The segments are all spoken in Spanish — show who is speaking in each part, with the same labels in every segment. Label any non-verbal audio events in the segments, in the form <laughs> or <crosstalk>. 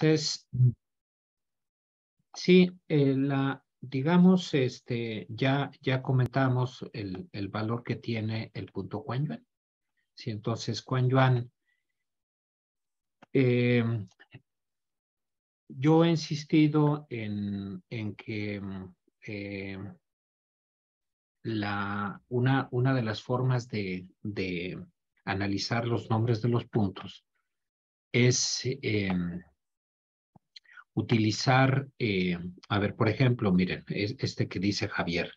Speaker 1: Entonces, mm, sí, eh, la, digamos, este, ya, ya comentamos el, valor que tiene el punto Quan Yuan. Sí, entonces, Quan Yuan, eh, yo he insistido en, en que mm, eh, la, una, una, de las formas de, de, analizar los nombres de los puntos es em, utilizar, eh, a ver, por ejemplo, miren, este que dice Javier,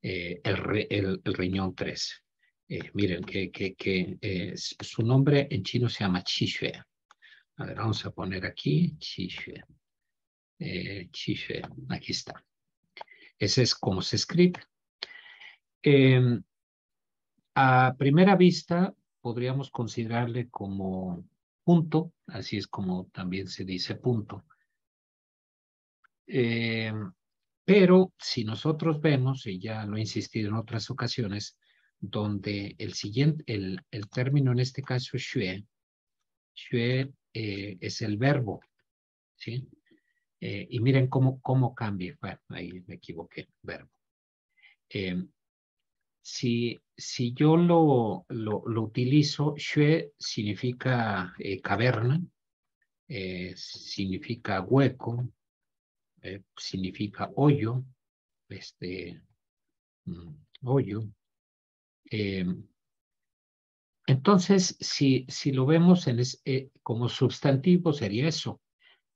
Speaker 1: eh, el, riñón 3. Eh, miren, que, que, su nombre en chino se llama xue. A ver, vamos a poner aquí Qi xue, aquí está. Ese es como se escribe. Em, a primera vista, podríamos considerarle como punto, así es como también se dice punto, eh, pero si nosotros vemos, y ya lo he insistido en otras ocasiones, donde el siguiente, el, término en este caso es shue, eh, es el verbo, ¿sí? Eh, y miren cómo, cómo cambia, bueno, ahí me equivoqué, verbo. si, si yo lo, lo, utilizo, shue significa caverna, significa hueco, eh, significa hoyo, este, mm, hoyo. Eh, entonces, si, si lo vemos eh, como sustantivo, sería eso.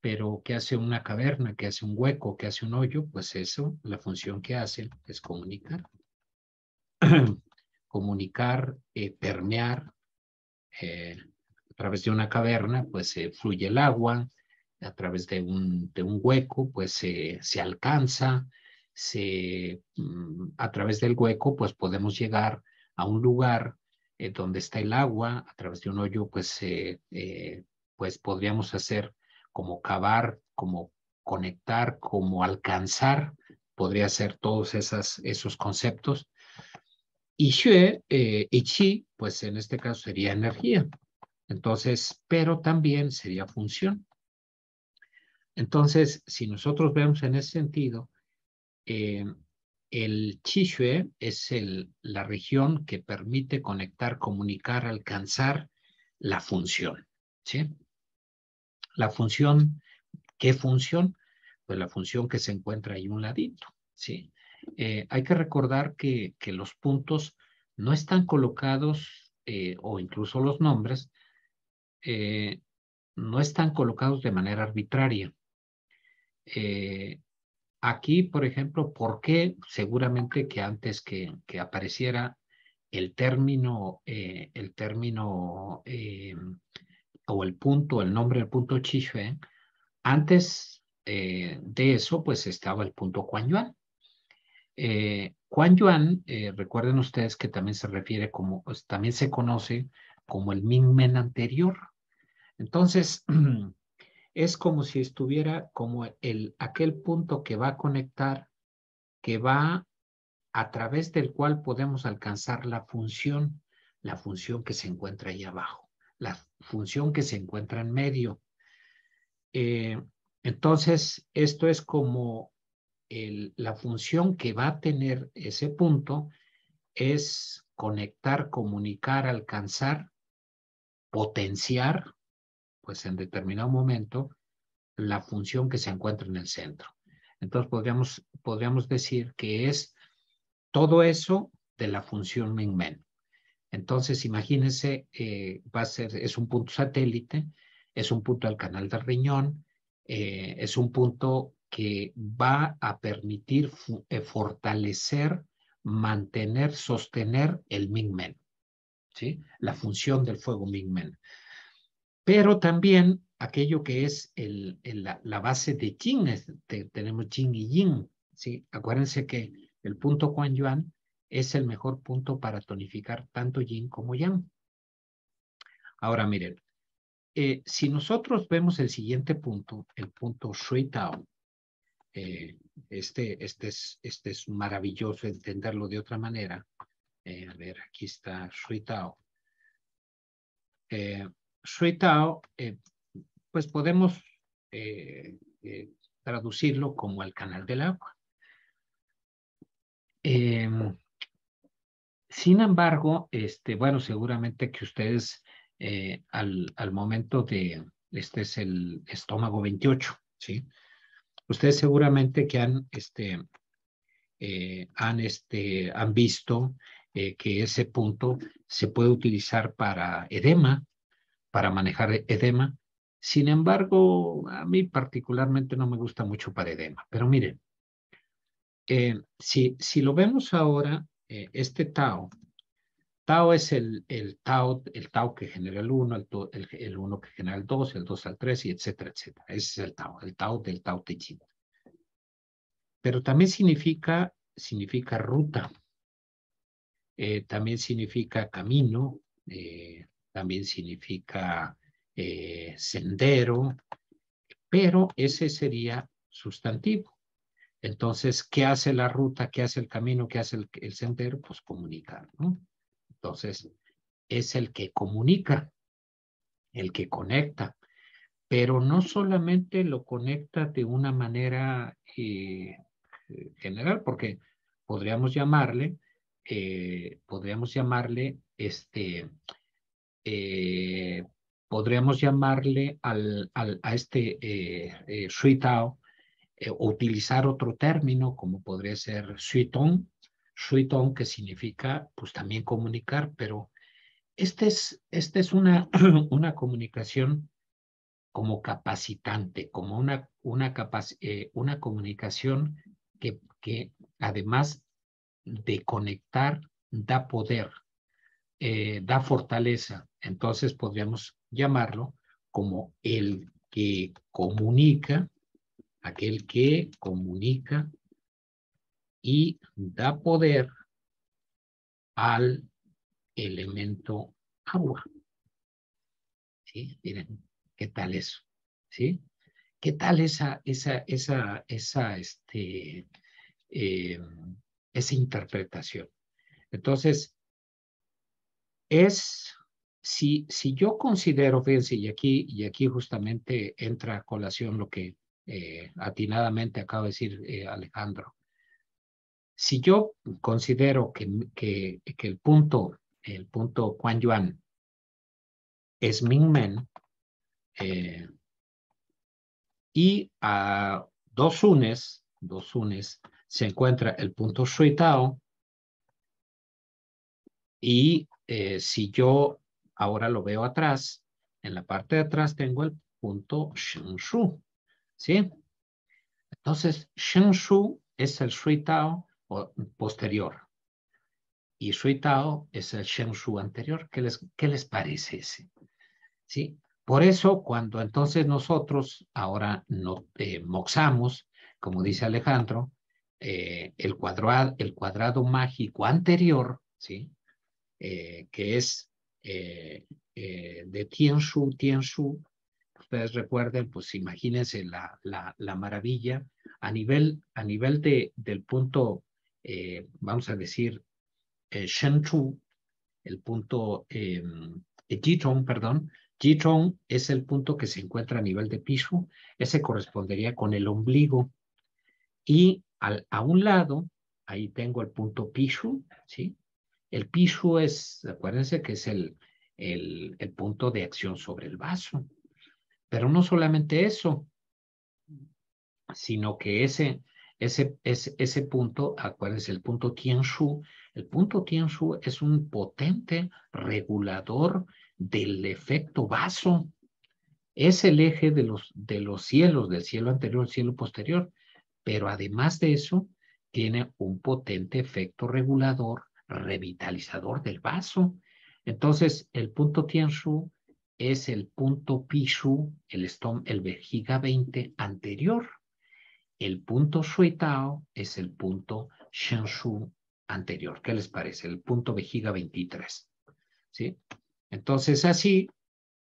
Speaker 1: Pero ¿qué hace una caverna? ¿Qué hace un hueco? ¿Qué hace un hoyo? Pues eso, la función que hace es comunicar. <clears throat> comunicar, permear. a través de una caverna, pues fluye el agua, a través de un, de un hueco, pues se, alcanza, mm, a través del hueco, pues podemos llegar a un lugar eh, donde está el agua, a través de un hoyo, pues, eh, pues podríamos hacer como cavar, como conectar, como alcanzar, podría ser todos esos conceptos. Y xue, eh, y chi, pues en este caso sería energía. Entonces, pero también sería función. Entonces, si nosotros vemos en ese sentido, eh, el Chishue es la región que permite conectar, comunicar, alcanzar la función. ¿sí? La función, ¿qué función? Pues la función que se encuentra ahí un ladito. ¿sí? Eh, hay que recordar que, los puntos no están colocados, eh, o incluso los nombres, no están colocados de manera arbitraria. Eh, aquí, por ejemplo, ¿por qué? Seguramente que antes que, apareciera el término, eh, el término eh, o el punto, el nombre del punto Chichuan, antes de eso, pues estaba el punto Quan Yuan. Quan Yuan, recuerden ustedes que también se refiere como, pues, también se conoce como el Mingmen anterior. Entonces, <clears throat> es como si estuviera como el, aquel punto que va a conectar, que va a través del cual podemos alcanzar la función, la función que se encuentra ahí abajo, la función que se encuentra en medio. Eh, entonces, esto es como la función que va a tener ese punto es conectar, comunicar, alcanzar, potenciar pues en determinado momento la función que se encuentra en el centro. Entonces podríamos, decir que es todo eso de la función Mingmen men Entonces imagínense, eh, va a ser, es un punto satélite, es un punto del canal del riñón, eh, es un punto que va a permitir eh, fortalecer, mantener, sostener el Mingmen men ¿sí? la función del fuego Mingmen men pero también aquello que es la, base de yin, tenemos yin y yin, Acuérdense que el punto Quan Yuan es el mejor punto para tonificar tanto yin como yang. Ahora miren, eh, si nosotros vemos el siguiente punto, el punto Shui Tao, eh, este, este, es, este es maravilloso entenderlo de otra manera. Eh, a ver, aquí está Shui Tao. Suitao, eh, pues podemos eh, eh, traducirlo como el canal del agua. Em, sin embargo, este, bueno, seguramente que ustedes al, al, momento de, este es el estómago 28, ¿sí? Ustedes seguramente que han, este, han, este, han visto que ese punto se puede utilizar para edema, para manejar edema. Sin embargo, a mí particularmente no me gusta mucho para edema. Pero miren, eh, si, si, lo vemos ahora, eh, este Tao, Tao es el, el, tau, el Tao que genera el 1, el, el, 1 que genera el 2, el 2 al 3, y etcétera, etcétera. Ese es el Tao, el Tao del Te Ching. Pero también significa, significa ruta, eh, también significa camino, eh, también significa eh, sendero, pero ese sería sustantivo. Entonces, ¿qué hace la ruta? ¿Qué hace el camino? ¿Qué hace el, sendero? Pues comunicar, ¿no? Entonces, es el que comunica, el que conecta, pero no solamente lo conecta de una manera eh, general, porque podríamos llamarle, eh, podríamos llamarle este, eh, podríamos llamarle al, a este eh, eh suitao, eh, utilizar otro término como podría ser suitón, suitón que significa pues también comunicar, pero esta es, este es una, <clears throat> una comunicación como capacitante, como una, una, una comunicación que, que, además de conectar, da poder, eh, da fortaleza. Entonces podríamos llamarlo como el que comunica, aquel que comunica y da poder al elemento agua. ¿Sí? Miren, ¿qué tal eso? ¿Sí? ¿Qué tal esa, esa, esa, esa, este, eh, esa interpretación? Entonces, es si, si yo considero, fíjense, y aquí, y aquí justamente entra a colación lo que eh, atinadamente acaba de decir eh, Alejandro. Si yo considero que, que, el punto, el punto Quan Yuan es Ming Men, eh, y a dos unes, dos unes, se encuentra el punto Shui Tao, y eh, si yo ahora lo veo atrás, en la parte de atrás tengo el punto shu, ¿sí? Entonces, shu es el Shui Tao posterior y Shui Tao es el shu anterior. ¿Qué les, les parece ese? ¿Sí? Por eso, cuando entonces nosotros ahora no, eh, moxamos, como dice Alejandro, eh, el, el cuadrado mágico anterior, ¿sí? Eh, que es eh, eh, de Tianzhu, Tianzhu. Ustedes recuerden, pues imagínense la, la, maravilla. A nivel, a nivel de, del punto, vamos a decir, Shenchu, el punto Jitong, perdón, Jitong es el punto que se encuentra a nivel de piso. ese correspondería con el ombligo. Y al, a un lado, ahí tengo el punto Pishu, ¿sí? El piso es, acuérdense que es el, el, punto de acción sobre el vaso. Pero no solamente eso, sino que ese, ese, ese, punto, acuérdense, el punto su el punto su es un potente regulador del efecto vaso. Es el eje de los, de los cielos, del cielo anterior al cielo posterior. Pero además de eso, tiene un potente efecto regulador revitalizador del vaso. Entonces, el punto Tianshu es el punto Pishu, el, el vejiga 20 anterior. El punto Tao es el punto Shenshu anterior. ¿Qué les parece? El punto vejiga 23. ¿Sí? Entonces, así,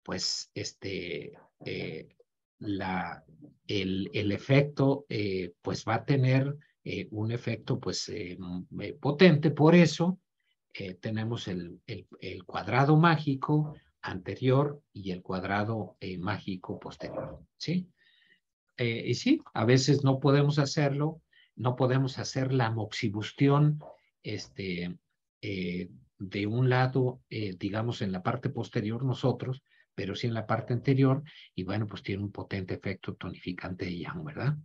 Speaker 1: pues, este, eh, la, el, el efecto, eh, pues, va a tener eh, un efecto pues eh, eh, potente. Por eso tenemos el, cuadrado mágico anterior y el cuadrado mágico posterior. ¿sí? y sí, a veces no podemos hacerlo, no podemos hacer la moxibustión este, de un lado, digamos, en la parte posterior nosotros, pero sí en la parte anterior, y bueno, pues tiene un potente efecto tonificante de Yang, ¿verdad?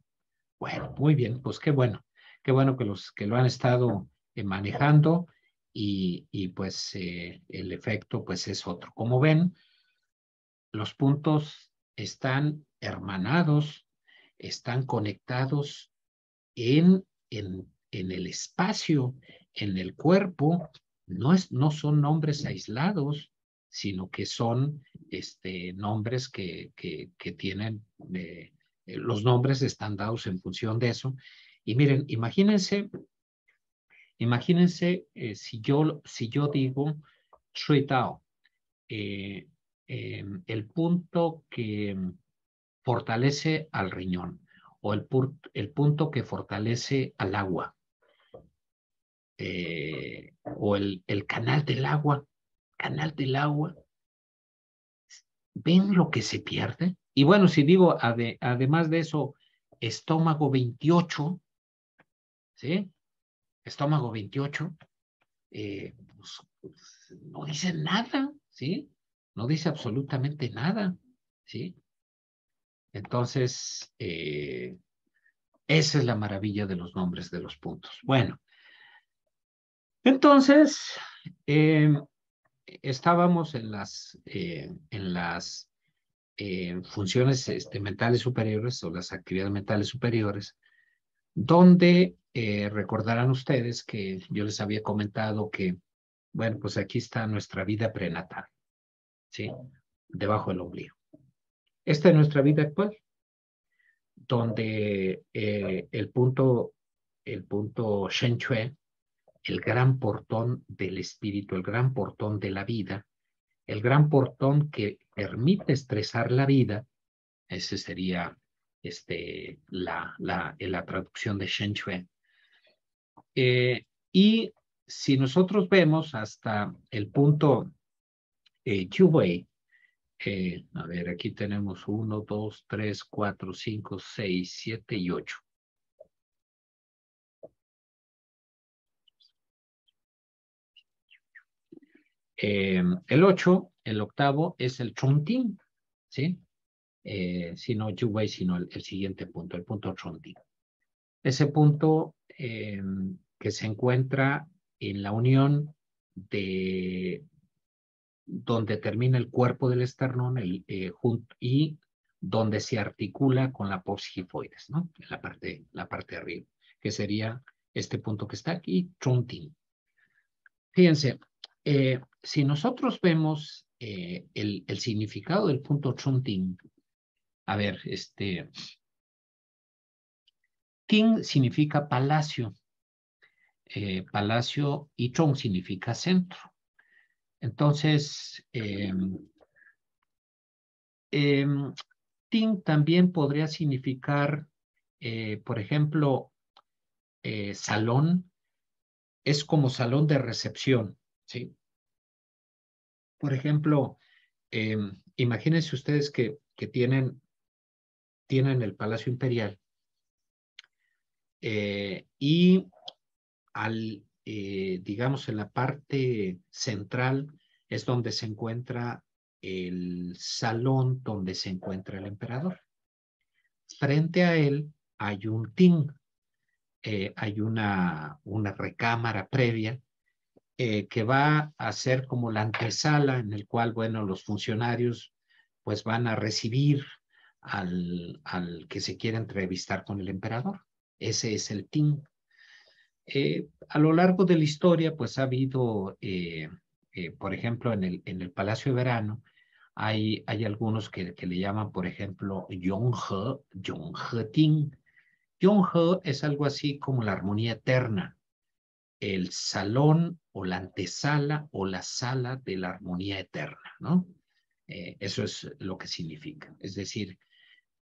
Speaker 1: Bueno, muy bien, pues qué bueno. Qué bueno que los que lo han estado eh, manejando y, y pues eh, el efecto pues es otro. Como ven, los puntos están hermanados, están conectados en, en, en el espacio, en el cuerpo, no, es, no son nombres aislados, sino que son este, nombres que, que, tienen, eh, los nombres están dados en función de eso, y miren, imagínense, imagínense eh, si, yo, si yo digo Shui eh, em, el punto que fortalece al riñón o el, el punto que fortalece al agua eh, o el, canal del agua, canal del agua. ¿Ven lo que se pierde? Y bueno, si digo, además de eso, estómago 28, Estómago 28, eh, pues, pues, no dice nada, ¿sí? No dice absolutamente nada, ¿sí? Entonces, eh, esa es la maravilla de los nombres de los puntos. Bueno, entonces, eh, estábamos en las, en las funciones este, mentales superiores o las actividades mentales superiores donde eh, recordarán ustedes que yo les había comentado que, bueno, pues aquí está nuestra vida prenatal, ¿sí? Debajo del ombligo. Esta es nuestra vida actual, donde eh, el punto, el punto Shen Chue, el gran portón del espíritu, el gran portón de la vida, el gran portón que permite estresar la vida, ese sería este, la, la, la traducción de Shen eh, y si nosotros vemos hasta el punto eh, eh, a ver, aquí tenemos uno dos tres cuatro
Speaker 2: cinco seis siete y ocho eh, el ocho
Speaker 1: el octavo, es el chunting, ¿sí? Eh, sino sino el, siguiente punto, el punto Chondi. Ese punto eh, que se encuentra en la unión de donde termina el cuerpo del esternón eh, y donde se articula con la posgifoides, ¿no? En la parte, la parte de arriba, que sería este punto que está aquí, Chontin. Fíjense, si nosotros vemos el, significado del punto Chontin a ver, este. Ting significa palacio. Eh, palacio y Chong significa centro. Entonces, Ting em, em, también podría significar, eh, por ejemplo, eh, salón. Es como salón de recepción, ¿sí? Por ejemplo, em, imagínense ustedes que, que tienen en el Palacio Imperial. Eh, y al, eh, digamos, en la parte central es donde se encuentra el salón donde se encuentra el emperador. Frente a él hay un ting, eh, hay una, una recámara previa que va a ser como la antesala en el cual, bueno, los funcionarios pues van a recibir al, al que se quiere entrevistar con el emperador. Ese es el Ting. Eh, a lo largo de la historia, pues ha habido, eh, eh, por ejemplo, en el, en el Palacio de Verano, hay, hay algunos que, que le llaman, por ejemplo, Yonghe, Yonghe Ting. Yonghe es algo así como la armonía eterna, el salón o la antesala o la sala de la armonía eterna, ¿no? eso es lo que significa. Es decir,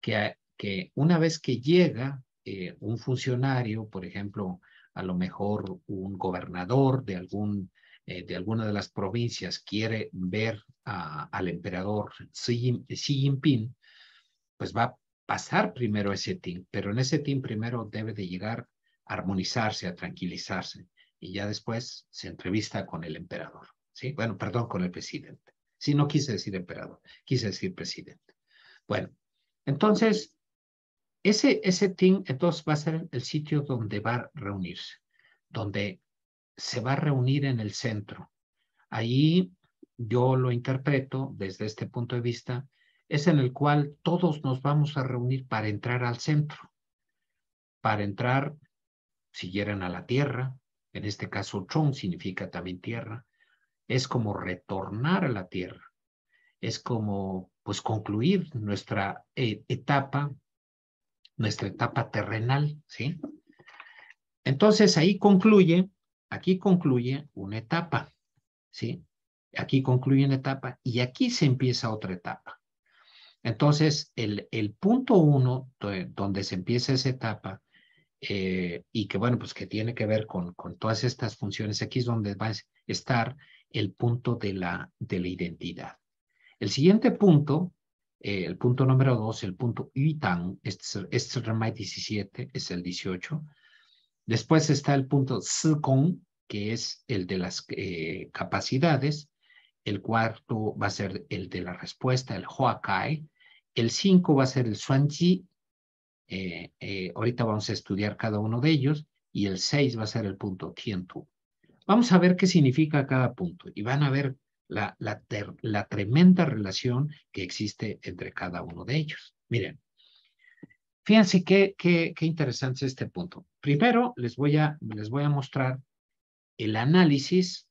Speaker 1: que, una vez que llega eh, un funcionario, por ejemplo, a lo mejor un gobernador de, algún, eh, de alguna de las provincias quiere ver al emperador Xi, Jinping, pues va a pasar primero ese team, pero en ese team primero debe de llegar a armonizarse, a tranquilizarse, y ya después se entrevista con el emperador, ¿sí? Bueno, perdón, con el presidente. Si no quise decir emperador, quise decir presidente. Bueno, entonces, ese, ese team entonces va a ser el sitio donde va a reunirse, donde se va a reunir en el centro. Ahí yo lo interpreto desde este punto de vista, es en el cual todos nos vamos a reunir para entrar al centro, para entrar, si quieren, a la tierra, en este caso Tron significa también tierra, es como retornar a la tierra es como pues concluir nuestra eh, etapa, nuestra etapa terrenal, ¿sí? Entonces ahí concluye, aquí concluye una etapa, ¿sí? Aquí concluye una etapa y aquí se empieza otra etapa. Entonces, el, el punto uno donde se empieza esa etapa eh, y que, bueno, pues que tiene que ver con, con todas estas funciones, aquí es donde va a estar el punto de la, de la identidad. El siguiente punto, eh, el punto número dos, el punto ITAN, este es el 17, este es el 18. Después está el punto sikong, que es el de las eh, capacidades. El cuarto va a ser el de la respuesta, el Hoakai. El cinco va a ser el suanji. Eh, ahorita vamos a estudiar cada uno de ellos. Y el seis va a ser el punto Tientu. Vamos a ver qué significa cada punto y van a ver la, tremenda relación que existe entre cada uno de ellos. Miren, fíjense qué, qué, interesante este punto. Primero, les voy a, les voy a mostrar el análisis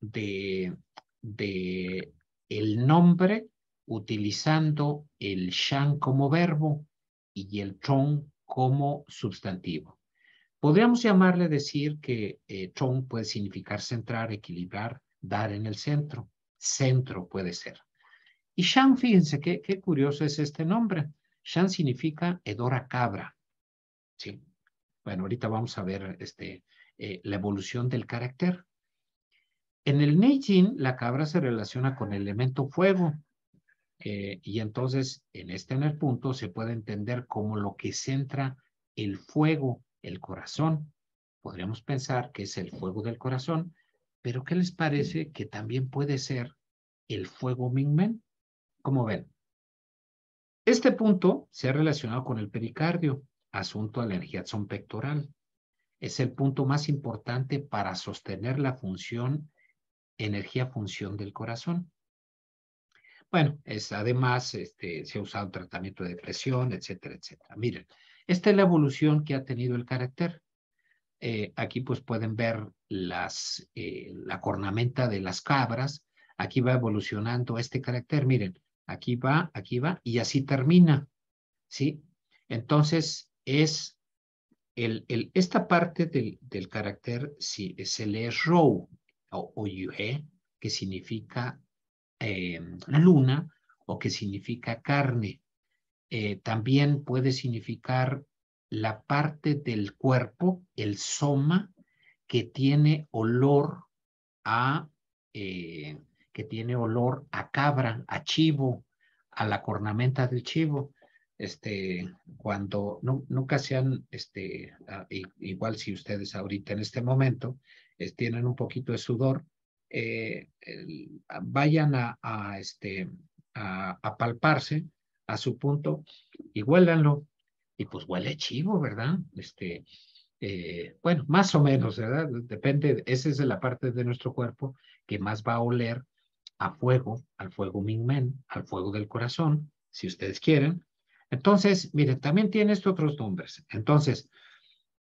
Speaker 1: de, el nombre utilizando el shan como verbo y el tron como sustantivo. Podríamos llamarle decir que eh, chong puede significar centrar, equilibrar, dar en el centro. Centro puede ser. Y Shan, fíjense qué, curioso es este nombre. Shan significa edora cabra. Sí. Bueno, ahorita vamos a ver este, eh, la evolución del carácter. En el Neijin, la cabra se relaciona con el elemento fuego. Eh, y entonces, en este en el punto, se puede entender como lo que centra el fuego, el corazón. Podríamos pensar que es el fuego del corazón pero ¿qué les parece que también puede ser el fuego Mingmen? Como ven, este punto se ha relacionado con el pericardio, asunto de la energía pectoral. Es el punto más importante para sostener la función, energía-función del corazón. Bueno, es además, este, se ha usado tratamiento de depresión, etcétera, etcétera. Miren, esta es la evolución que ha tenido el carácter. Eh, aquí pues pueden ver las, eh, la cornamenta de las cabras, aquí va evolucionando este carácter, miren, aquí va, aquí va, y así termina, ¿sí? Entonces es el, el, esta parte del, carácter si, se lee row o, que significa eh, luna o que significa carne. también puede significar la parte del cuerpo, el soma, que tiene olor a, eh, que tiene olor a cabra, a chivo, a la cornamenta del chivo. Este, cuando no, nunca sean este, ah, igual si ustedes ahorita en este momento tienen un poquito de sudor, eh, ah, vayan a, este, a, a palparse a su punto y huélanlo y pues huele chivo, ¿verdad? Este, eh, bueno, más o menos, ¿verdad? Depende, esa es la parte de nuestro cuerpo que más va a oler a fuego, al fuego Mingmen, al fuego del corazón, si ustedes quieren. Entonces, miren, también tiene estos otros nombres. Entonces,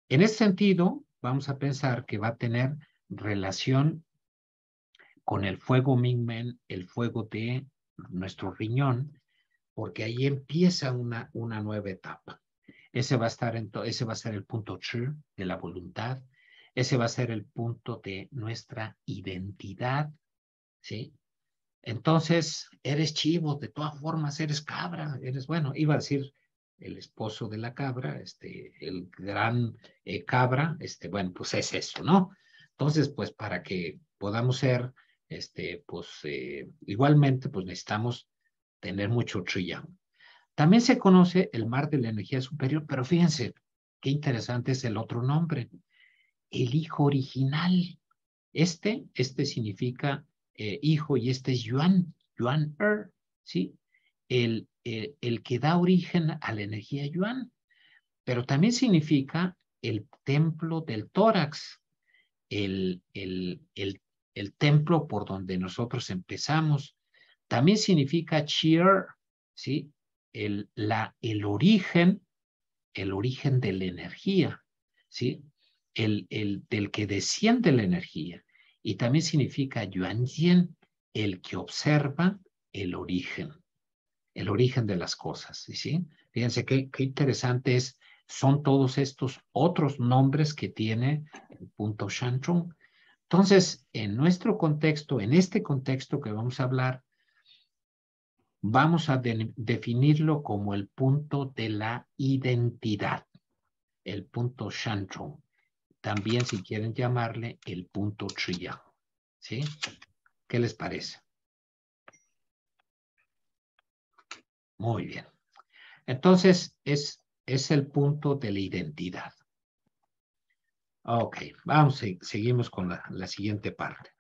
Speaker 1: en ese sentido, vamos a pensar que va a tener relación con el fuego Mingmen, el fuego de nuestro riñón, porque ahí empieza una, una nueva etapa. Ese va a estar ese va a ser el punto de la voluntad. Ese va a ser el punto de nuestra identidad, ¿sí? Entonces, eres chivo, de todas formas eres cabra, eres bueno, iba a decir el esposo de la cabra, este, el gran eh, cabra, este, bueno, pues es eso, ¿no? Entonces, pues para que podamos ser, este, pues eh, igualmente, pues necesitamos tener mucho trillón. También se conoce el mar de la energía superior, pero fíjense qué interesante es el otro nombre, el hijo original. Este, este significa eh, hijo y este es Yuan, Yuan Er, ¿sí? El, el, que da origen a la energía Yuan, pero también significa el templo del tórax, el, el, el, el, templo por donde nosotros empezamos. También significa cheer, ¿sí? el, la, el origen, el origen de la energía, ¿sí? El, el, del que desciende la energía. Y también significa Yuan Yin, el que observa el origen, el origen de las cosas. ¿sí? Fíjense qué, qué interesante es, son todos estos otros nombres que tiene el punto Shanchung. Entonces, en nuestro contexto, en este contexto que vamos a hablar, vamos a definirlo como el punto de la identidad, el punto Shantung. también si quieren llamarle el punto Chiyang. ¿Sí? ¿Qué les parece? Muy bien. Entonces, es, el punto de la identidad. Ok, vamos, seguimos con la siguiente parte.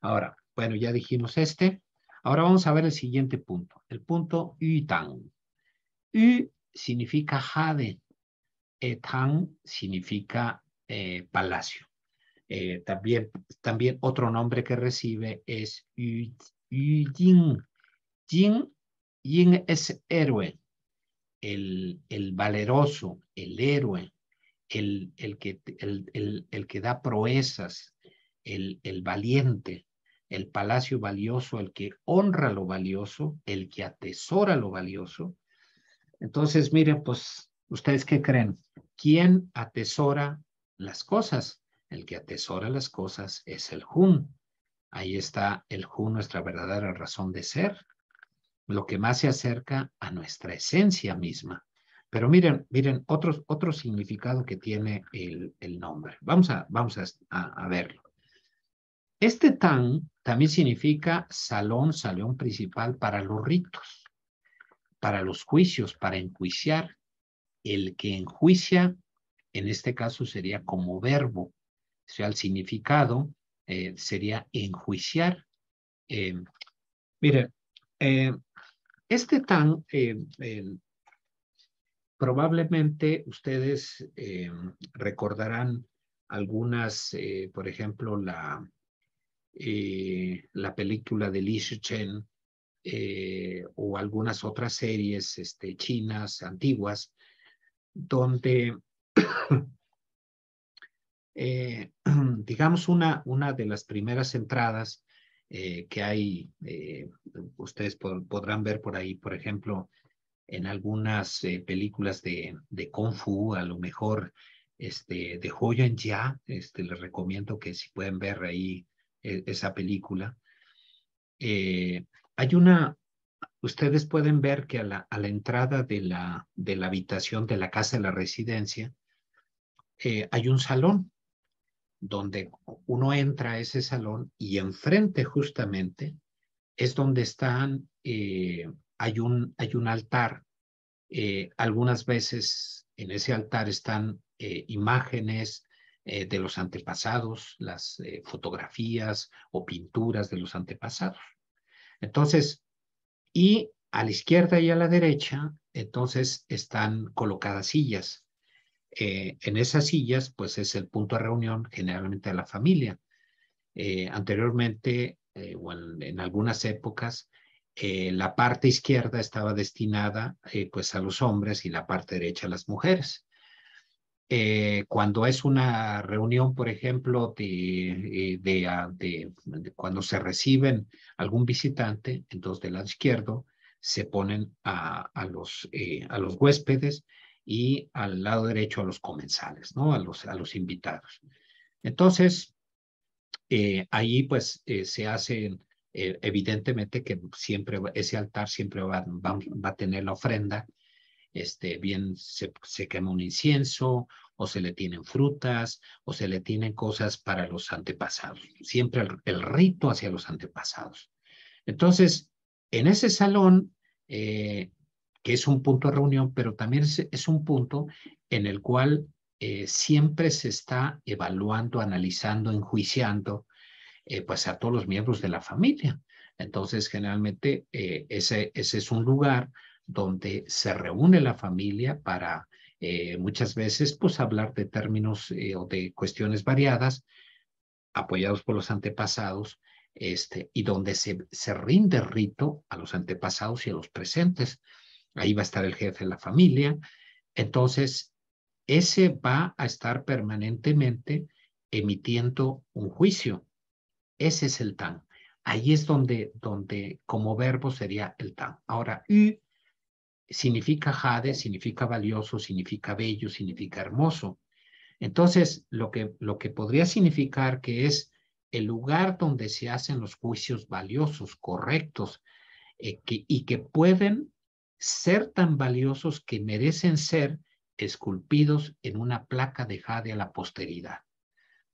Speaker 1: Ahora, bueno, ya dijimos este. Ahora vamos a ver el siguiente punto, el punto yitang. Y significa jade, Etang significa eh, palacio. Eh, también, también otro nombre que recibe es Yijing. Jing es héroe, el, valeroso, el héroe, el, el, que, el que da proezas, el, el, valiente, el palacio valioso, el que honra lo valioso, el que atesora lo valioso. Entonces, miren, pues, ¿ustedes qué creen? ¿Quién atesora las cosas? El que atesora las cosas es el Jun. Ahí está el Jun, nuestra verdadera razón de ser, lo que más se acerca a nuestra esencia misma. Pero miren, miren, otro, otro significado que tiene el, nombre. Vamos, a, vamos a verlo. Este tan también significa salón, salón principal para los ritos, para los juicios, para enjuiciar. El que enjuicia, en este caso sería como verbo, o sea, el significado eh, sería enjuiciar. Em, mire, eh, este tan em, em, probablemente ustedes recordarán algunas, eh, por ejemplo, la eh, la película de Li Chen eh, o algunas otras series este, chinas antiguas, donde, <coughs> eh, <coughs> digamos, una, una de las primeras entradas que hay, ustedes podrán ver por ahí, por ejemplo, en algunas películas de, de Kung Fu, a lo mejor este, de Hoyan Ya, este, les recomiendo que si pueden ver ahí e-, esa película. Eh, hay una, ustedes pueden ver que a la, entrada de la, de la, habitación de la casa de la residencia eh, hay un salón donde uno entra a ese salón y enfrente justamente es donde están, eh, hay, un, hay un altar. algunas veces en ese altar están imágenes eh, de los antepasados, las eh, fotografías o pinturas de los antepasados. Entonces, y a la izquierda y a la derecha, entonces están colocadas sillas. Eh, en esas sillas, pues es el punto de reunión generalmente de la familia. anteriormente, o en, en, algunas épocas, la parte izquierda estaba destinada pues a los hombres y la parte derecha a las mujeres. Eh, cuando es una reunión, por ejemplo, de, eh, ah, de, cuando se reciben algún visitante, entonces del lado izquierdo se ponen eh, a, los, huéspedes y al lado derecho a los comensales, ¿no? A los, a los invitados. Entonces, ahí pues se hacen, evidentemente que siempre ese altar siempre va a tener la ofrenda este, bien se, quema un incienso o se le tienen frutas o se le tienen cosas para los antepasados. Siempre el, rito hacia los antepasados. Entonces, en ese salón, eh, que es un punto de reunión, pero también es, un punto en el cual eh, siempre se está evaluando, analizando, enjuiciando eh, pues a todos los miembros de la familia. Entonces, generalmente ese es un lugar donde se reúne la familia para eh, muchas veces pues hablar de términos eh, o de cuestiones variadas, apoyados por los antepasados, este, y donde se, se rinde rito a los antepasados y a los presentes. Ahí va a estar el jefe de la familia. Entonces, ese va a estar permanentemente emitiendo un juicio. Ese es el tan. Ahí es donde, donde como verbo sería el tan. Ahora, y significa jade, significa valioso, significa bello, significa hermoso. Entonces, lo que, lo que podría significar que es el lugar donde se hacen los juicios valiosos, correctos, eh, y que pueden ser tan valiosos que merecen ser esculpidos en una placa de jade a la posteridad.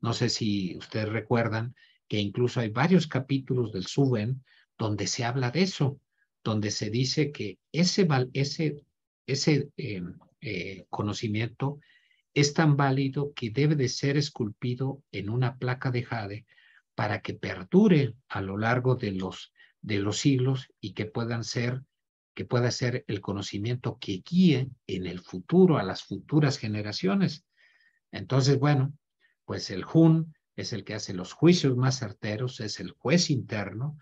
Speaker 1: No sé si ustedes recuerdan que incluso hay varios capítulos del Suben donde se habla de eso, donde se dice que ese, ese, ese em, eh, conocimiento es tan válido que debe de ser esculpido en una placa de jade para que perdure a lo largo de los, de los siglos y que puedan ser que pueda ser el conocimiento que guíe en el futuro a las futuras generaciones. Entonces, bueno, pues el Jun es el que hace los juicios más certeros, es el juez interno,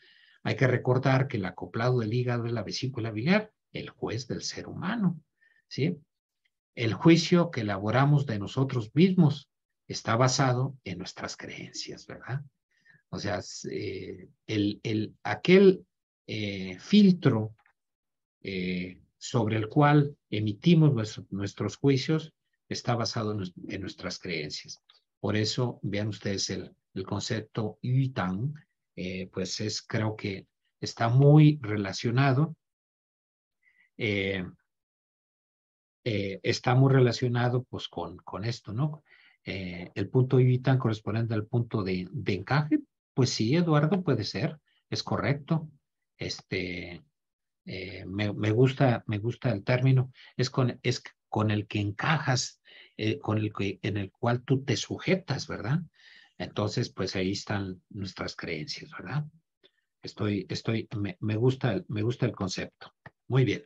Speaker 1: hay que recordar que el acoplado del hígado es la vesícula biliar, el juez del ser humano, ¿sí? El juicio que elaboramos de nosotros mismos está basado en nuestras creencias, ¿verdad? O sea, eh, el, el, aquel eh, filtro eh, sobre el cual emitimos nuestros juicios está basado en, nuestras creencias. Por eso, vean ustedes el, el concepto tan. Eh, pues es, creo que está muy relacionado. Eh, eh, está muy relacionado pues con, con esto, ¿no? el punto Ivitan correspondiente al punto de, encaje, pues sí, Eduardo, puede ser, es correcto. Este, me, gusta, me gusta el término, es con, es con el que encajas, con el que, en el cual tú te sujetas, ¿verdad? Entonces, pues ahí están nuestras creencias, ¿verdad? Estoy, estoy, me, gusta, me gusta el concepto. Muy bien.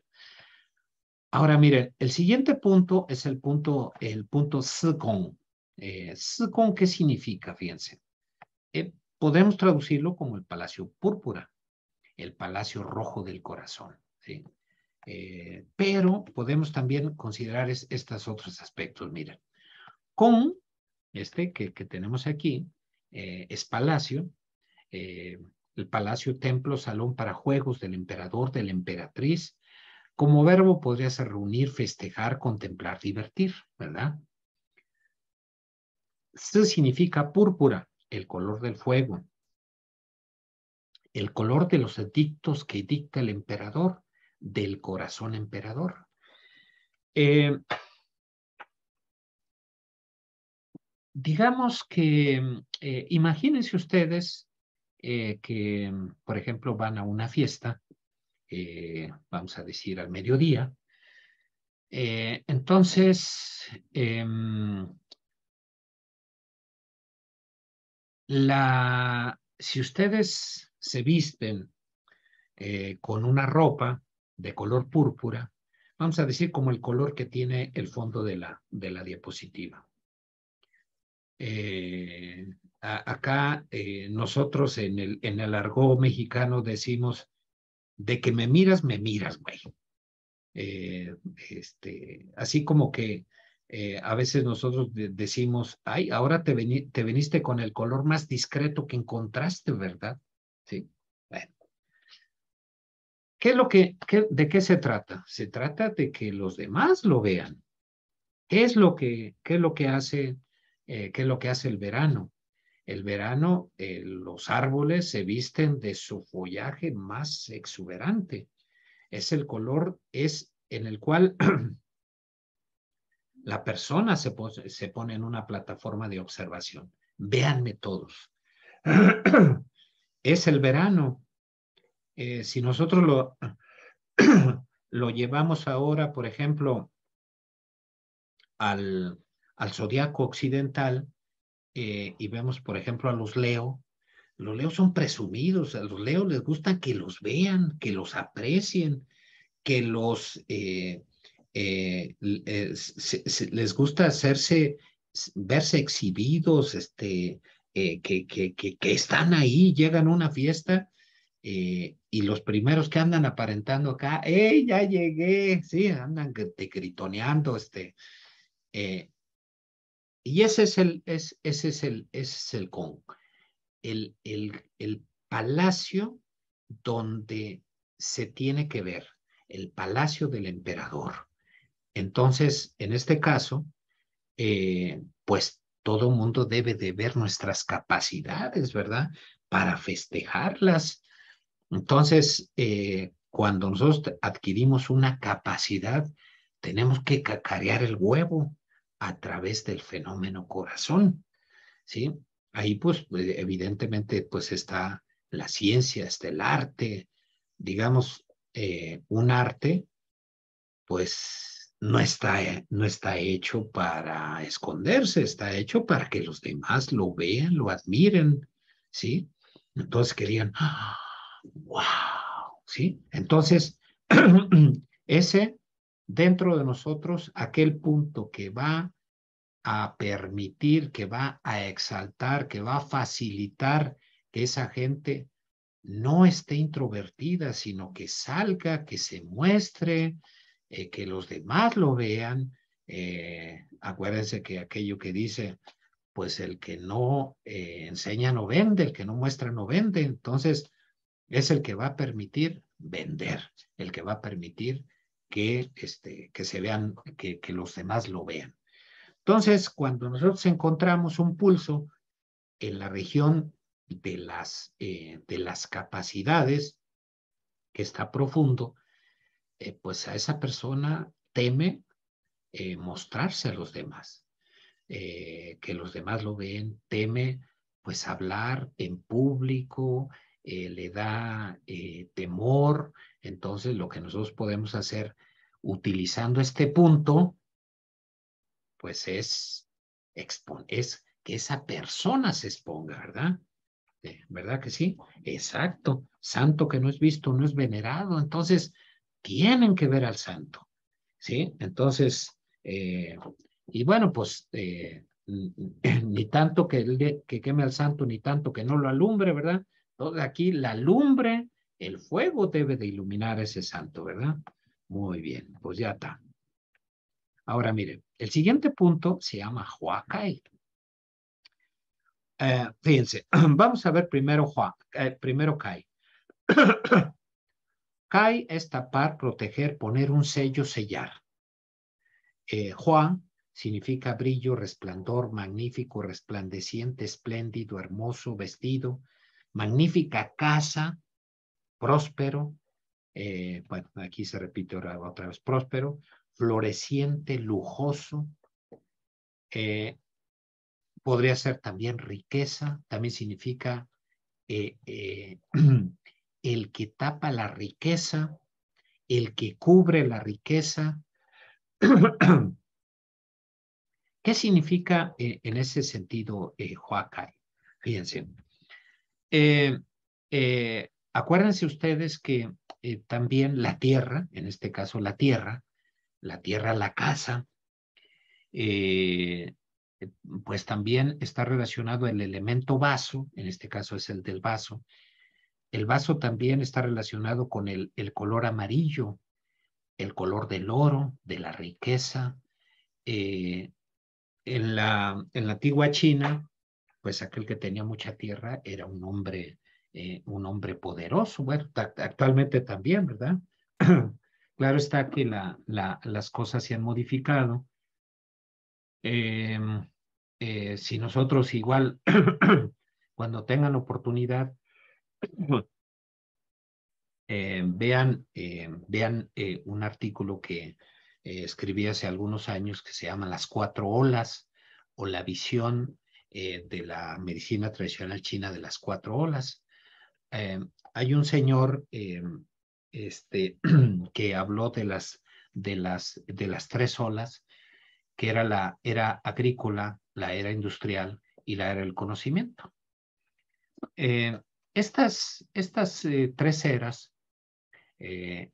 Speaker 1: Ahora miren, el siguiente punto es el punto, el punto Sikong. Eh, ¿qué significa? Fíjense. Eh, podemos traducirlo como el palacio púrpura, el palacio rojo del corazón. ¿sí? Eh, pero podemos también considerar es, estos otros aspectos. Miren, con este que, tenemos aquí eh, es palacio, eh, el palacio, templo, salón para juegos del emperador, de la emperatriz. Como verbo podría ser reunir, festejar, contemplar, divertir, ¿verdad? Se significa púrpura, el color del fuego, el color de los edictos que dicta el emperador, del corazón emperador. Eh, digamos que mm, eh, imagínense ustedes eh, que, mm, por ejemplo, van a una fiesta, eh, vamos a decir al mediodía. entonces, mm, la, si ustedes se visten con una ropa de color púrpura, vamos a decir como el color que tiene el fondo de la, de la diapositiva. Eh, acá eh, nosotros en el, en el argot mexicano decimos, de que me miras, me miras, güey. Eh, este, así como que a veces nosotros decimos, ay, ahora te, viniste te veniste con el color más discreto que encontraste, ¿verdad? Sí. Bueno. ¿Qué es lo que, ¿De qué se trata? Se trata de que los demás lo vean. ¿Qué es lo que, qué es lo que hace eh, ¿qué es lo que hace el verano? El verano, eh, los árboles se visten de su follaje más exuberante. Es el color, es en el cual <clears throat> la persona se, pone en una plataforma de observación. Véanme todos. <clears throat> es el verano. Eh, si nosotros lo, <clears throat> lo llevamos ahora, por ejemplo, al, al zodiaco occidental eh, y vemos, por ejemplo, a los Leo. Los leos son presumidos, a los leos les gusta que los vean, que los aprecien, que los eh, eh, les gusta hacerse, verse exhibidos, este, que, que, que, están ahí, llegan a una fiesta y los primeros que andan aparentando acá, ¡eh, ya llegué! Sí, andan te gritoneando, este, y ese es el, es, ese es el, es el con, el, el, palacio donde se tiene que ver, el palacio del emperador. Entonces, en este caso, eh, pues todo mundo debe de ver nuestras capacidades, ¿verdad? Para festejarlas. Entonces, eh, cuando nosotros adquirimos una capacidad, tenemos que cacarear el huevo, a través del fenómeno corazón, ¿sí? Ahí pues eh, evidentemente pues está la ciencia, está el arte, digamos, eh, un arte pues no está, eh, no está hecho para esconderse, está hecho para que los demás lo vean, lo admiren, ¿sí? Entonces querían, ¡ah! wow, ¿sí? Entonces, <clears throat> ese dentro de nosotros aquel punto que va a permitir, que va a exaltar, que va a facilitar que esa gente no esté introvertida, sino que salga, que se muestre, eh, que los demás lo vean. Eh, acuérdense que aquello que dice, pues el que no eh, enseña no vende, el que no muestra no vende, entonces es el que va a permitir vender, el que va a permitir que, este, que se vean, que, que los demás lo vean. Entonces, cuando nosotros encontramos un pulso en la región de las, eh, de las capacidades, que está profundo, eh, pues a esa persona teme eh, mostrarse a los demás, que los demás lo vean teme pues hablar en público, le da temor, entonces, lo que nosotros podemos hacer utilizando este punto, pues es, es que esa persona se exponga, ¿verdad? Eh, ¿Verdad que sí? Exacto. Santo que no es visto, no es venerado. Entonces, tienen que ver al santo. ¿Sí? Entonces, eh, y bueno, pues eh, ni tanto que, queme al santo, ni tanto que no lo alumbre, ¿verdad? Entonces, aquí la lumbre el fuego debe de iluminar ese santo, ¿verdad? Muy bien, pues ya está. Ahora miren, el siguiente punto se llama Huacay. Eh, fíjense, <clears throat> vamos a ver primero Hua, eh, primero Kai. Kai <clears throat> es tapar, proteger, poner un sello, sellar. Eh, significa brillo, resplandor, magnífico, resplandeciente, espléndido, hermoso, vestido, magnífica casa, próspero, eh, bueno, aquí se repite otra vez, próspero, floreciente, lujoso, eh, podría ser también riqueza, también significa eh, <clears throat> el que tapa la riqueza, el que cubre la riqueza. <clears throat> ¿Qué significa en ese sentido Huacay? Fíjense. Eh, Acuérdense ustedes que eh, también la tierra, en este caso la tierra, la tierra, la casa, eh, pues también está relacionado el elemento vaso, en este caso es el del vaso. El vaso también está relacionado con el, color amarillo, el color del oro, de la riqueza. Eh, en, la, en la antigua China, pues aquel que tenía mucha tierra era un hombre eh, un hombre poderoso, bueno, actualmente también, ¿verdad? <clears throat> claro está que la, las cosas se han modificado. Em, eh, si nosotros igual, <clears throat> cuando tengan oportunidad, <clears throat> eh, vean, vean un artículo que escribí hace algunos años que se llama Las cuatro olas o la visión de la medicina tradicional china de las cuatro olas. Eh, hay un señor eh, este, <clears throat> que habló de las, de, las, de las tres olas, que era la era agrícola, la era industrial y la era del conocimiento. Eh, estas estas tres eras,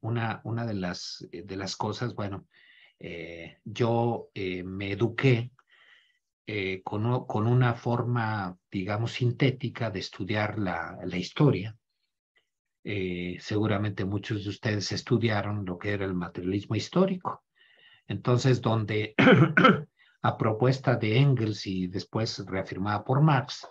Speaker 1: una, una de, las, de las cosas, bueno, yo me eduqué eh, con, una forma, digamos, sintética de estudiar la, historia. Eh, seguramente muchos de ustedes estudiaron lo que era el materialismo histórico. Entonces, donde <coughs> a propuesta de Engels y después reafirmada por Marx,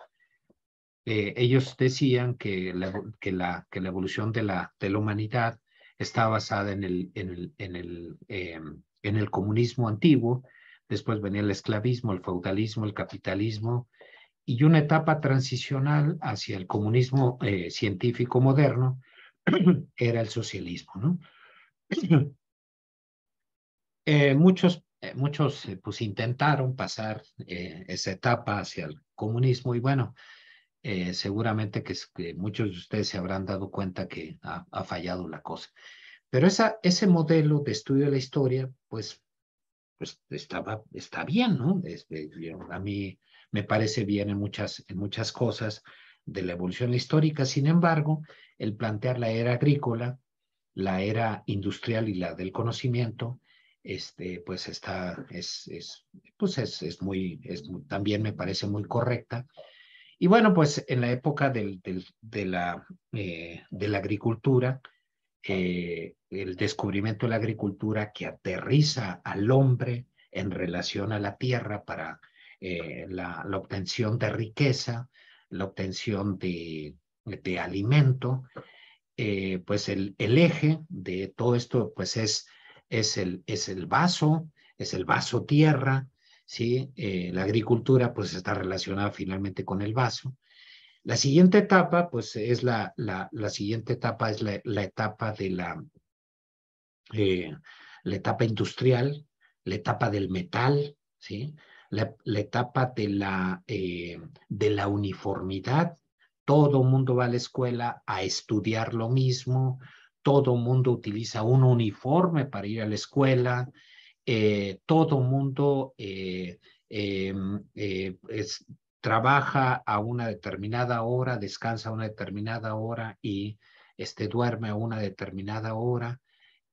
Speaker 1: eh, ellos decían que la, que la, que la evolución de la, de la humanidad está basada en el, en el, en el em, comunismo antiguo, después venía el esclavismo, el feudalismo, el capitalismo y una etapa transicional hacia el comunismo eh, científico moderno <clears throat> era el socialismo. ¿no? <clears throat> Eh, muchos eh, muchos pues intentaron pasar esa etapa hacia el comunismo y bueno, seguramente que, muchos de ustedes se habrán dado cuenta que ha, fallado la cosa. Pero esa, ese modelo de estudio de la historia pues pues estaba, está bien, ¿no? Este, a mí me parece bien en muchas, en muchas cosas de la evolución histórica. Sin embargo, el plantear la era agrícola, la era industrial y la del conocimiento, este, pues está, es, es pues es, es, muy, es, también me parece muy correcta. Y bueno, pues en la época del, del, de, la, eh, de la agricultura, eh, el descubrimiento de la agricultura que aterriza al hombre en relación a la tierra para eh, la, obtención de riqueza, la obtención de, alimento, eh, pues el, el, eje de todo esto pues es, es, el, es el vaso, es el vaso tierra, ¿sí? Eh, la agricultura pues está relacionada finalmente con el vaso. La siguiente etapa, pues es la, la, siguiente etapa es la etapa de la, eh, la etapa industrial, la etapa del metal, ¿sí? la, etapa de la, eh, de la uniformidad. Todo mundo va a la escuela a estudiar lo mismo, todo mundo utiliza un uniforme para ir a la escuela, eh, todo mundo trabaja a una determinada hora, descansa a una determinada hora y este, duerme a una determinada hora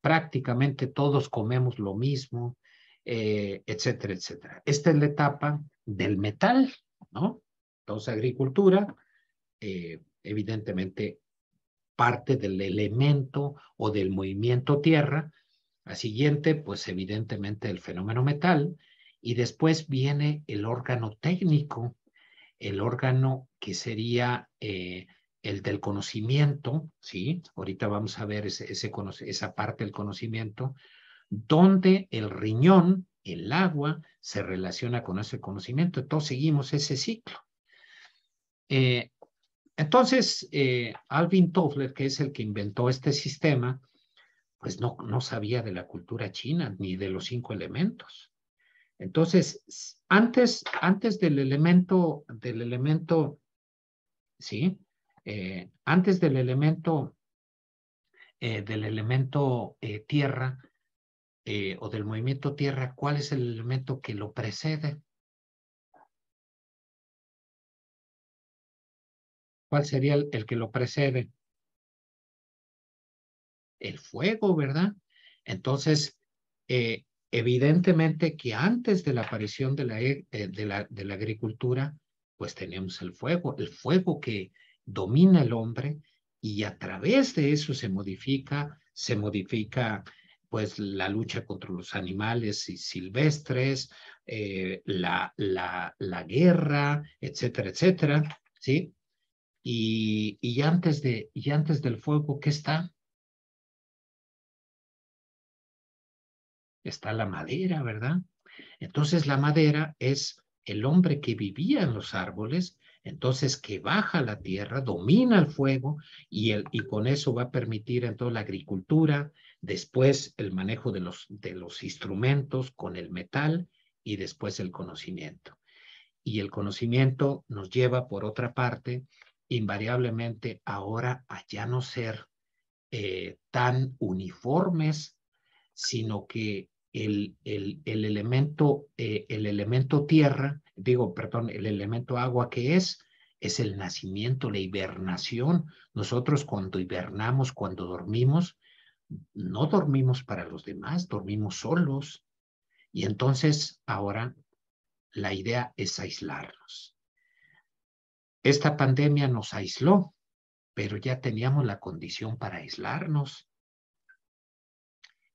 Speaker 1: prácticamente todos comemos lo mismo, eh, etcétera, etcétera. Esta es la etapa del metal, ¿no? Entonces, agricultura, eh, evidentemente, parte del elemento o del movimiento tierra. La siguiente, pues evidentemente el fenómeno metal. Y después viene el órgano técnico, el órgano que sería eh, el del conocimiento, ¿sí? Ahorita vamos a ver ese, esa parte del conocimiento, donde el riñón, el agua, se relaciona con ese conocimiento. Entonces seguimos ese ciclo. Eh, entonces, eh, Alvin Toffler, que es el que inventó este sistema, pues no, no sabía de la cultura china ni de los cinco elementos. Entonces, antes, antes del elemento, del elemento, ¿sí? Eh, antes del elemento, eh, del elemento
Speaker 2: eh, tierra o del movimiento tierra, ¿cuál es el elemento que lo precede? ¿Cuál sería el, que lo precede? El fuego,
Speaker 1: ¿verdad? Entonces, evidentemente que antes de la aparición de la, de la, de la agricultura, pues tenemos el fuego, el fuego que, domina el hombre y a través de eso se modifica, se modifica pues la lucha contra los animales y silvestres, eh, la, la, la, guerra, etcétera, etcétera, ¿sí?
Speaker 2: Y, y, antes de, y antes del fuego, ¿qué está? Está la madera, ¿verdad? Entonces
Speaker 1: la madera es el hombre que vivía en los árboles, entonces que baja la tierra, domina el fuego y, y con eso va a permitir entonces la agricultura, después el manejo de los, de los instrumentos con el metal y después el conocimiento. Y el conocimiento nos lleva, por otra parte, invariablemente ahora a ya no ser eh, tan uniformes, sino que el, el, elemento, eh, el elemento tierra, digo, perdón, el elemento agua que es, es el nacimiento, la hibernación. Nosotros cuando hibernamos, cuando dormimos, no dormimos para los demás, dormimos solos. Y entonces ahora la idea es aislarnos. Esta pandemia nos aisló, pero ya teníamos la condición para aislarnos.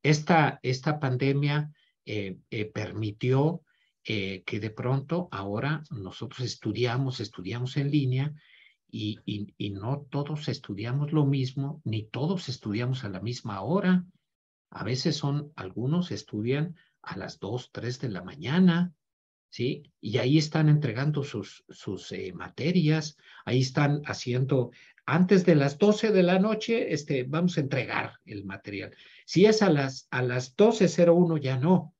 Speaker 1: Esta, pandemia eh, eh, permitió eh, que de pronto ahora nosotros estudiamos, estudiamos en línea y, no todos estudiamos lo mismo, ni todos estudiamos a la misma hora. A veces son, algunos estudian a las 2, 3 de la mañana, ¿sí? Y ahí están entregando sus, sus eh, materias, ahí están haciendo, antes de las 12 de la noche, este, vamos a entregar el material. Si es a las, a las 12.01, ya no.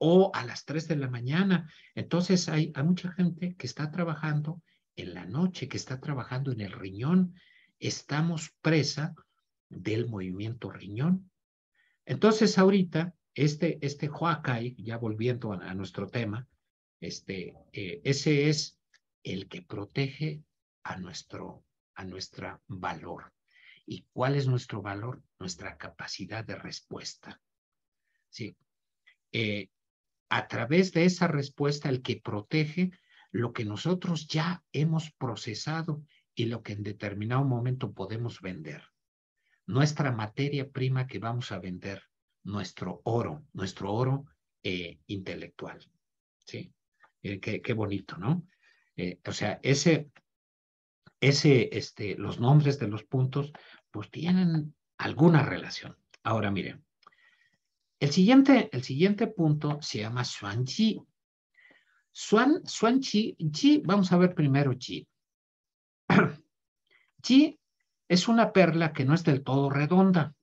Speaker 1: O a las 3 de la mañana. Entonces hay, hay mucha gente que está trabajando en la noche, que está trabajando en el riñón. Estamos presa del movimiento riñón. Entonces ahorita este, este ya volviendo a, nuestro tema, este, eh, ese es el que protege a nuestro, a nuestra valor. ¿Y cuál es nuestro valor? Nuestra capacidad de respuesta. Sí. Eh, a través de esa respuesta, el que protege lo que nosotros ya hemos procesado y lo que en determinado momento podemos vender. Nuestra materia prima que vamos a vender nuestro oro, nuestro oro eh, intelectual. ¿sí? Eh, qué, bonito, ¿no? Eh, o sea, ese, ese, este, los nombres de los puntos, pues tienen alguna relación. Ahora, miren, el siguiente, el siguiente punto se llama Xuanqi. Xuan, Chi, vamos a ver primero Chi. Chi <clears throat> es una perla que no es del todo redonda.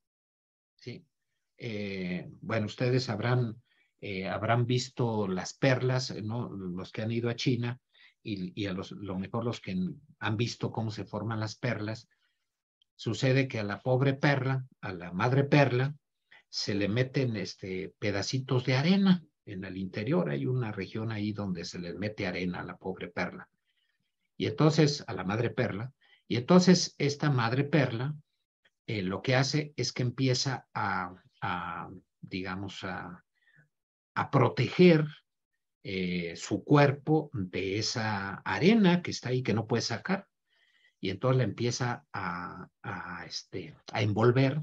Speaker 1: Eh, bueno, ustedes habrán, eh, habrán visto las perlas, eh, ¿no? los que han ido a China y, a los, lo mejor los que han visto cómo se forman las perlas, sucede que a la pobre perla, a la madre perla, se le meten este, pedacitos de arena en el interior. Hay una región ahí donde se le mete arena a la pobre perla. Y entonces, a la madre perla. Y entonces esta madre perla lo que hace es que empieza a digamos, a, proteger eh, su cuerpo de esa arena que está ahí que no puede sacar. Y entonces la empieza a, este, a envolver.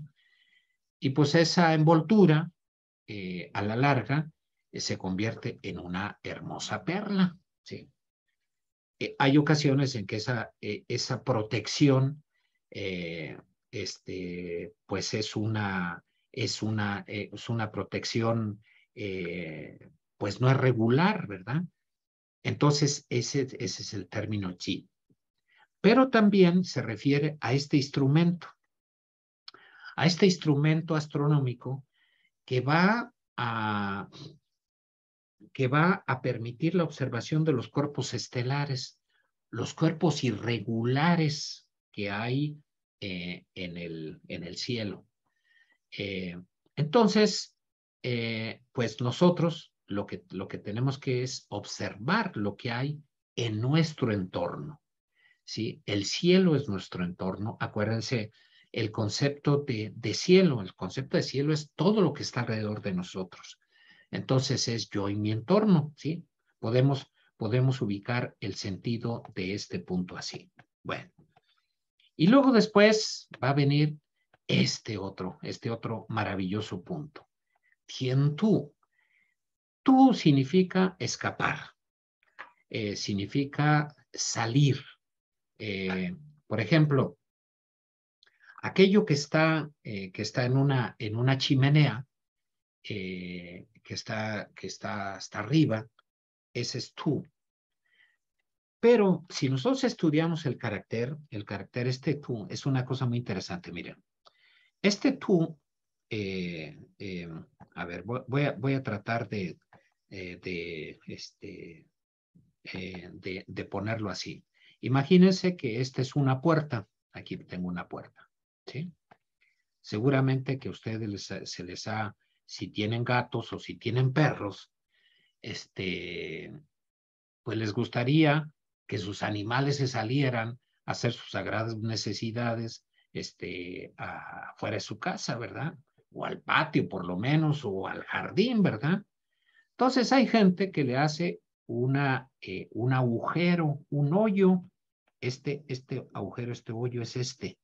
Speaker 1: Y pues esa envoltura, eh, a la larga, eh, se convierte en una hermosa perla. ¿sí? hay ocasiones en que esa, esa protección este, pues es una, es una, eh, es una protección, eh, pues no es regular, ¿verdad? Entonces, ese, ese es el término chi. Pero también se refiere a este instrumento, a este instrumento astronómico que va a, que va a permitir la observación de los cuerpos estelares, los cuerpos irregulares que hay eh, en, el, en el cielo. Eh, entonces, eh, pues nosotros lo que, lo que tenemos que es observar lo que hay en nuestro entorno. ¿sí? El cielo es nuestro entorno. Acuérdense el concepto de, de cielo. El concepto de cielo es todo lo que está alrededor de nosotros. Entonces es yo y mi entorno. ¿sí? Podemos, podemos ubicar el sentido de este punto así. Bueno. Y luego después va a venir este otro, este otro maravilloso punto. ¿Quién tú? Tú significa escapar, eh, significa salir. Eh, por ejemplo, aquello que está, eh, que está en, una, en una chimenea, que, está, que está hasta arriba, ese es tú. Pero si nosotros estudiamos el carácter, el carácter este tú, es una cosa muy interesante. Miren, este tú, eh, eh, a ver, voy a, tratar de, eh, este, de, ponerlo así. Imagínense que esta es una puerta. Aquí tengo una puerta. ¿sí? Seguramente que a ustedes se les ha, si tienen gatos o si tienen perros, este, pues les gustaría que sus animales se salieran a hacer sus sagradas necesidades este, afuera de su casa, ¿verdad? O al patio por lo menos, o al jardín, ¿verdad? Entonces hay gente que le hace una, eh, un agujero, un hoyo. Este, este agujero, este hoyo es este.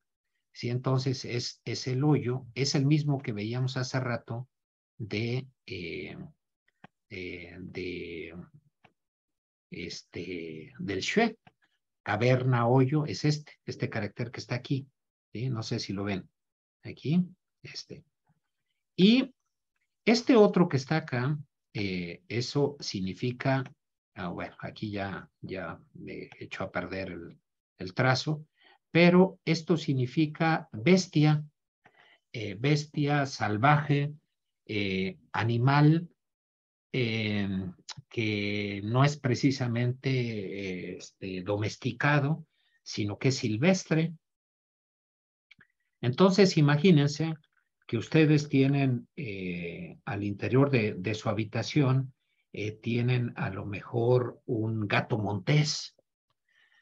Speaker 1: Sí, entonces es, es el hoyo, es el mismo que veíamos hace rato de, eh, eh, de este, del Shue. Caverna, hoyo, es este, este carácter que está aquí. No sé si lo ven. Aquí, este. Y este otro que está acá, eh, eso significa, ah, bueno, aquí ya, ya me hecho a perder el, trazo, pero esto significa bestia, eh, bestia salvaje, eh, animal em, que no es precisamente este, domesticado, sino que es silvestre, entonces, imagínense que ustedes tienen eh, al interior de, su habitación, eh, tienen a lo mejor un gato montés,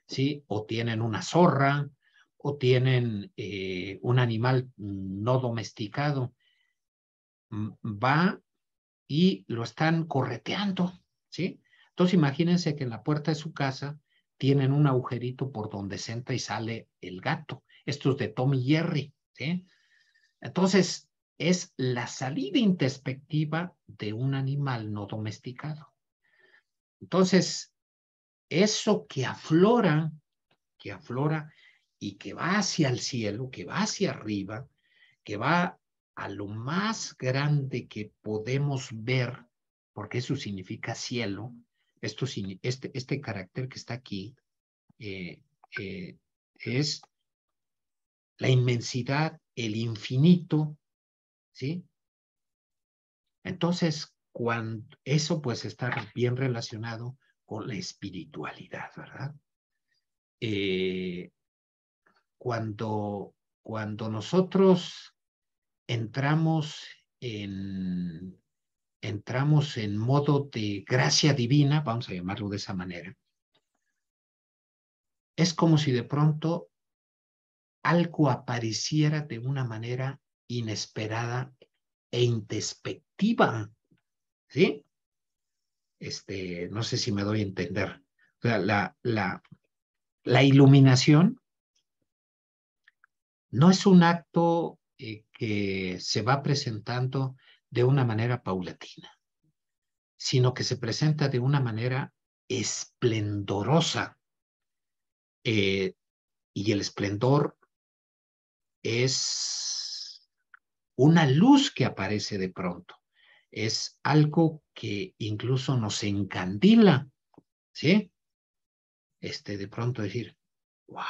Speaker 1: ¿sí? O tienen una zorra, o tienen eh, un animal no domesticado. Va y lo están correteando, ¿sí? Entonces, imagínense que en la puerta de su casa tienen un agujerito por donde senta entra y sale el gato estos de Tommy Jerry. Entonces, es la salida introspectiva de un animal no domesticado. Entonces, eso que aflora, que aflora y que va hacia el cielo, que va hacia arriba, que va a lo más grande que podemos ver, porque eso significa cielo, esto, este, este carácter que está aquí eh, eh, es la inmensidad, el infinito, ¿sí? Entonces, cuando, eso pues está bien relacionado con la espiritualidad, ¿verdad? Eh, cuando, cuando nosotros entramos en, entramos en modo de gracia divina, vamos a llamarlo de esa manera, es como si de pronto algo apareciera de una manera inesperada e introspectiva. ¿Sí? Este, no sé si me doy a entender. la, la, la iluminación no es un acto eh, que se va presentando de una manera paulatina, sino que se presenta de una manera esplendorosa. Eh, y el esplendor es una luz que aparece de pronto, es algo que incluso nos encandila, ¿sí? Este, de pronto decir, wow,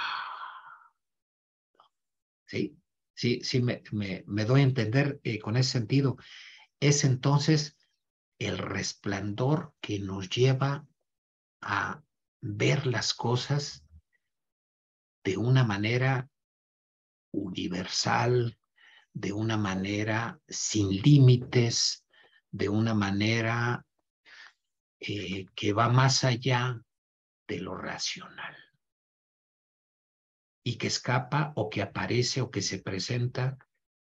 Speaker 1: ¿sí? Sí, sí, me, doy a entender eh, con ese sentido. Es entonces el resplandor que nos lleva a ver las cosas de una manera universal, de una manera sin límites, de una manera eh, que va más allá de lo racional y que escapa o que aparece o que se presenta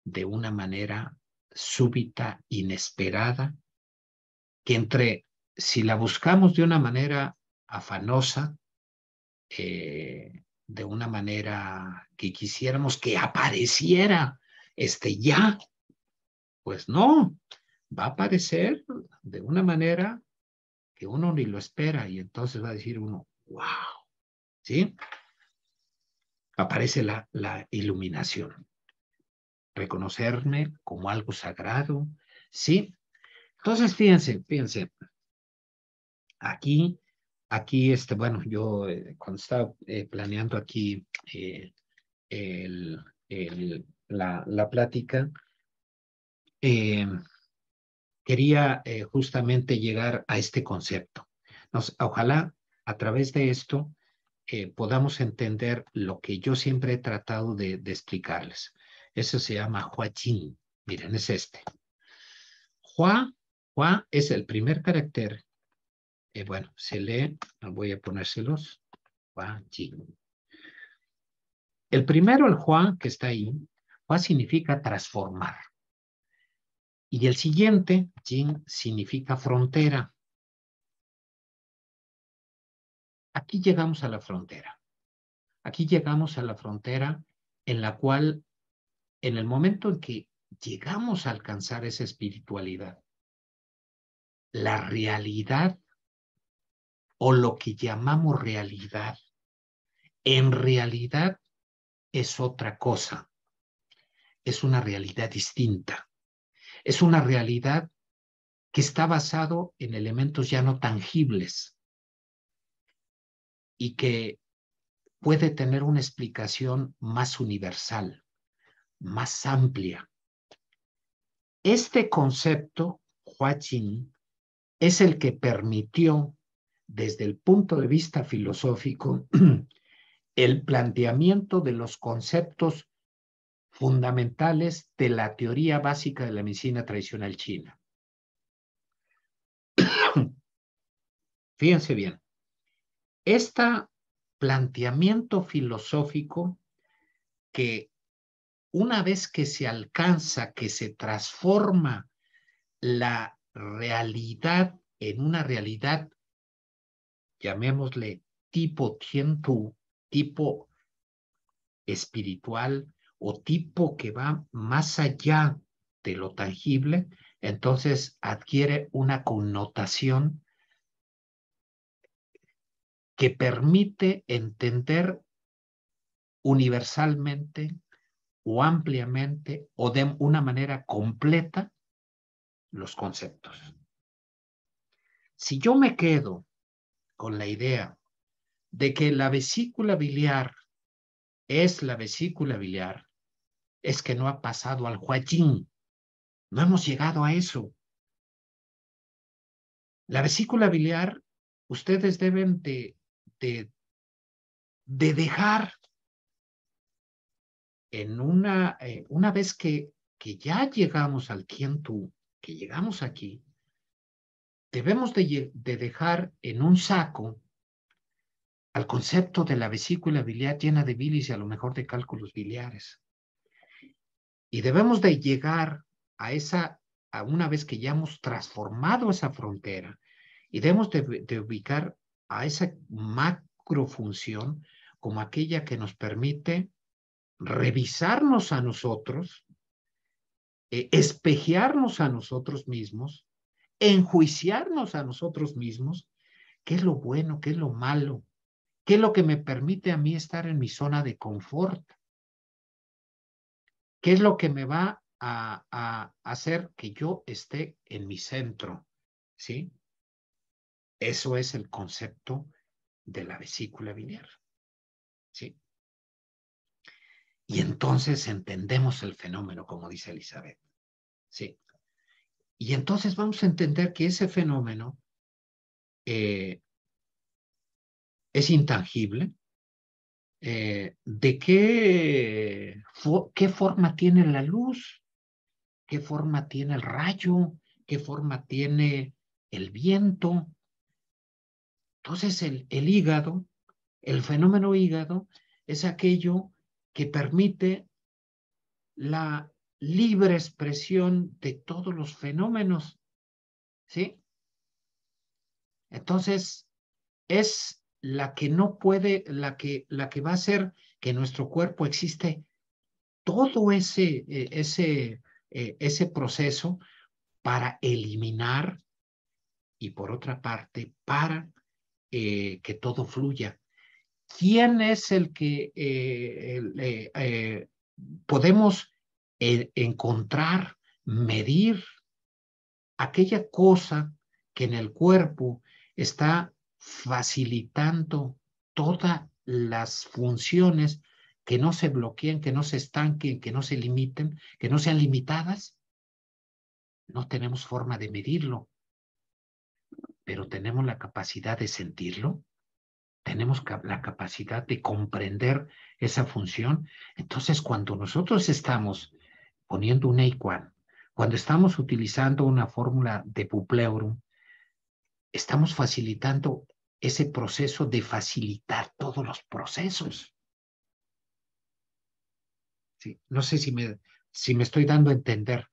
Speaker 1: de una manera súbita, inesperada, que entre, si la buscamos de una manera afanosa, eh, de una manera que quisiéramos que apareciera este ya. Pues no, va a aparecer de una manera que uno ni lo espera y entonces va a decir uno, wow, ¿sí? Aparece la, la iluminación. Reconocerme como algo sagrado, ¿sí? Entonces, fíjense, fíjense, aquí Aquí, este, bueno, yo eh, cuando estaba eh, planeando aquí eh, la, plática, quería justamente llegar a este concepto. Nos, ojalá a través de esto podamos entender lo que yo siempre he tratado de, explicarles. Eso se llama Chin. Miren, es este. Hua, Hua es el primer carácter eh, bueno, se lee, ah, voy a ponérselos, El primero, el Juan, que está ahí, Hua significa transformar.
Speaker 2: Y el siguiente, Jin, significa frontera. Aquí llegamos a la frontera. Aquí llegamos a la frontera en la cual, en el momento en que
Speaker 1: llegamos a alcanzar esa espiritualidad, la realidad o lo que llamamos realidad, en realidad es otra cosa. Es una realidad distinta. Es una realidad que está basado en elementos ya no tangibles y que puede tener una explicación más universal, más amplia. Este concepto, Huachin es el que permitió desde el punto de vista filosófico, <clears throat> el planteamiento de los conceptos fundamentales de la teoría básica de la medicina tradicional china. <clears throat> Fíjense bien, este planteamiento filosófico que una vez que se alcanza, que se transforma la realidad en una realidad llamémosle tipo tiempo, tipo espiritual o tipo que va más allá de lo tangible, entonces adquiere una connotación que permite entender universalmente o ampliamente o de una manera completa los conceptos. Si yo me quedo con la idea de que la vesícula biliar es la vesícula biliar, es que no ha pasado al
Speaker 2: huayín No hemos llegado a eso. La vesícula biliar, ustedes deben de, de,
Speaker 1: dejar en una, eh, una vez que, que ya llegamos al quien tú, que llegamos aquí, debemos de, dejar en un saco al concepto de la vesícula biliar llena de bilis y a lo mejor de cálculos biliares. Y debemos de llegar a esa, a una vez que ya hemos transformado esa frontera, y debemos de, ubicar a esa macrofunción como aquella que nos permite revisarnos a nosotros, eh, espejearnos a nosotros mismos enjuiciarnos a nosotros mismos, qué es lo bueno, qué es lo malo, qué es lo que me permite a mí estar en mi zona de confort, qué es lo que me va a, hacer que yo esté en mi centro, ¿sí? Eso es el concepto de la vesícula biliar, ¿sí? Y entonces entendemos el fenómeno, como dice Elizabeth, ¿sí? Y entonces vamos a entender que ese fenómeno
Speaker 2: eh, es intangible.
Speaker 1: Eh, ¿De qué, qué forma tiene la luz? ¿Qué forma tiene el rayo? ¿Qué forma tiene el viento? Entonces el, el hígado, el fenómeno hígado, es aquello que permite la libre expresión de todos los fenómenos. ¿Sí? Entonces, es la que no puede, la que, la que va a hacer que nuestro cuerpo existe todo ese, e, ese, e, ese proceso para eliminar y por otra parte para eh, que todo fluya. ¿Quién es el que eh, eh, podemos encontrar, medir aquella cosa que en el cuerpo está facilitando todas las funciones que no se bloqueen, que no se estanquen, que no se limiten, que no sean limitadas. No tenemos forma de medirlo, pero tenemos la capacidad de sentirlo, tenemos la capacidad de comprender esa función. Entonces, cuando nosotros estamos poniendo un eiquan, cuando estamos utilizando una fórmula de pupleurum, estamos facilitando ese proceso de facilitar todos los procesos. Sí, no sé si me, si me estoy dando a entender.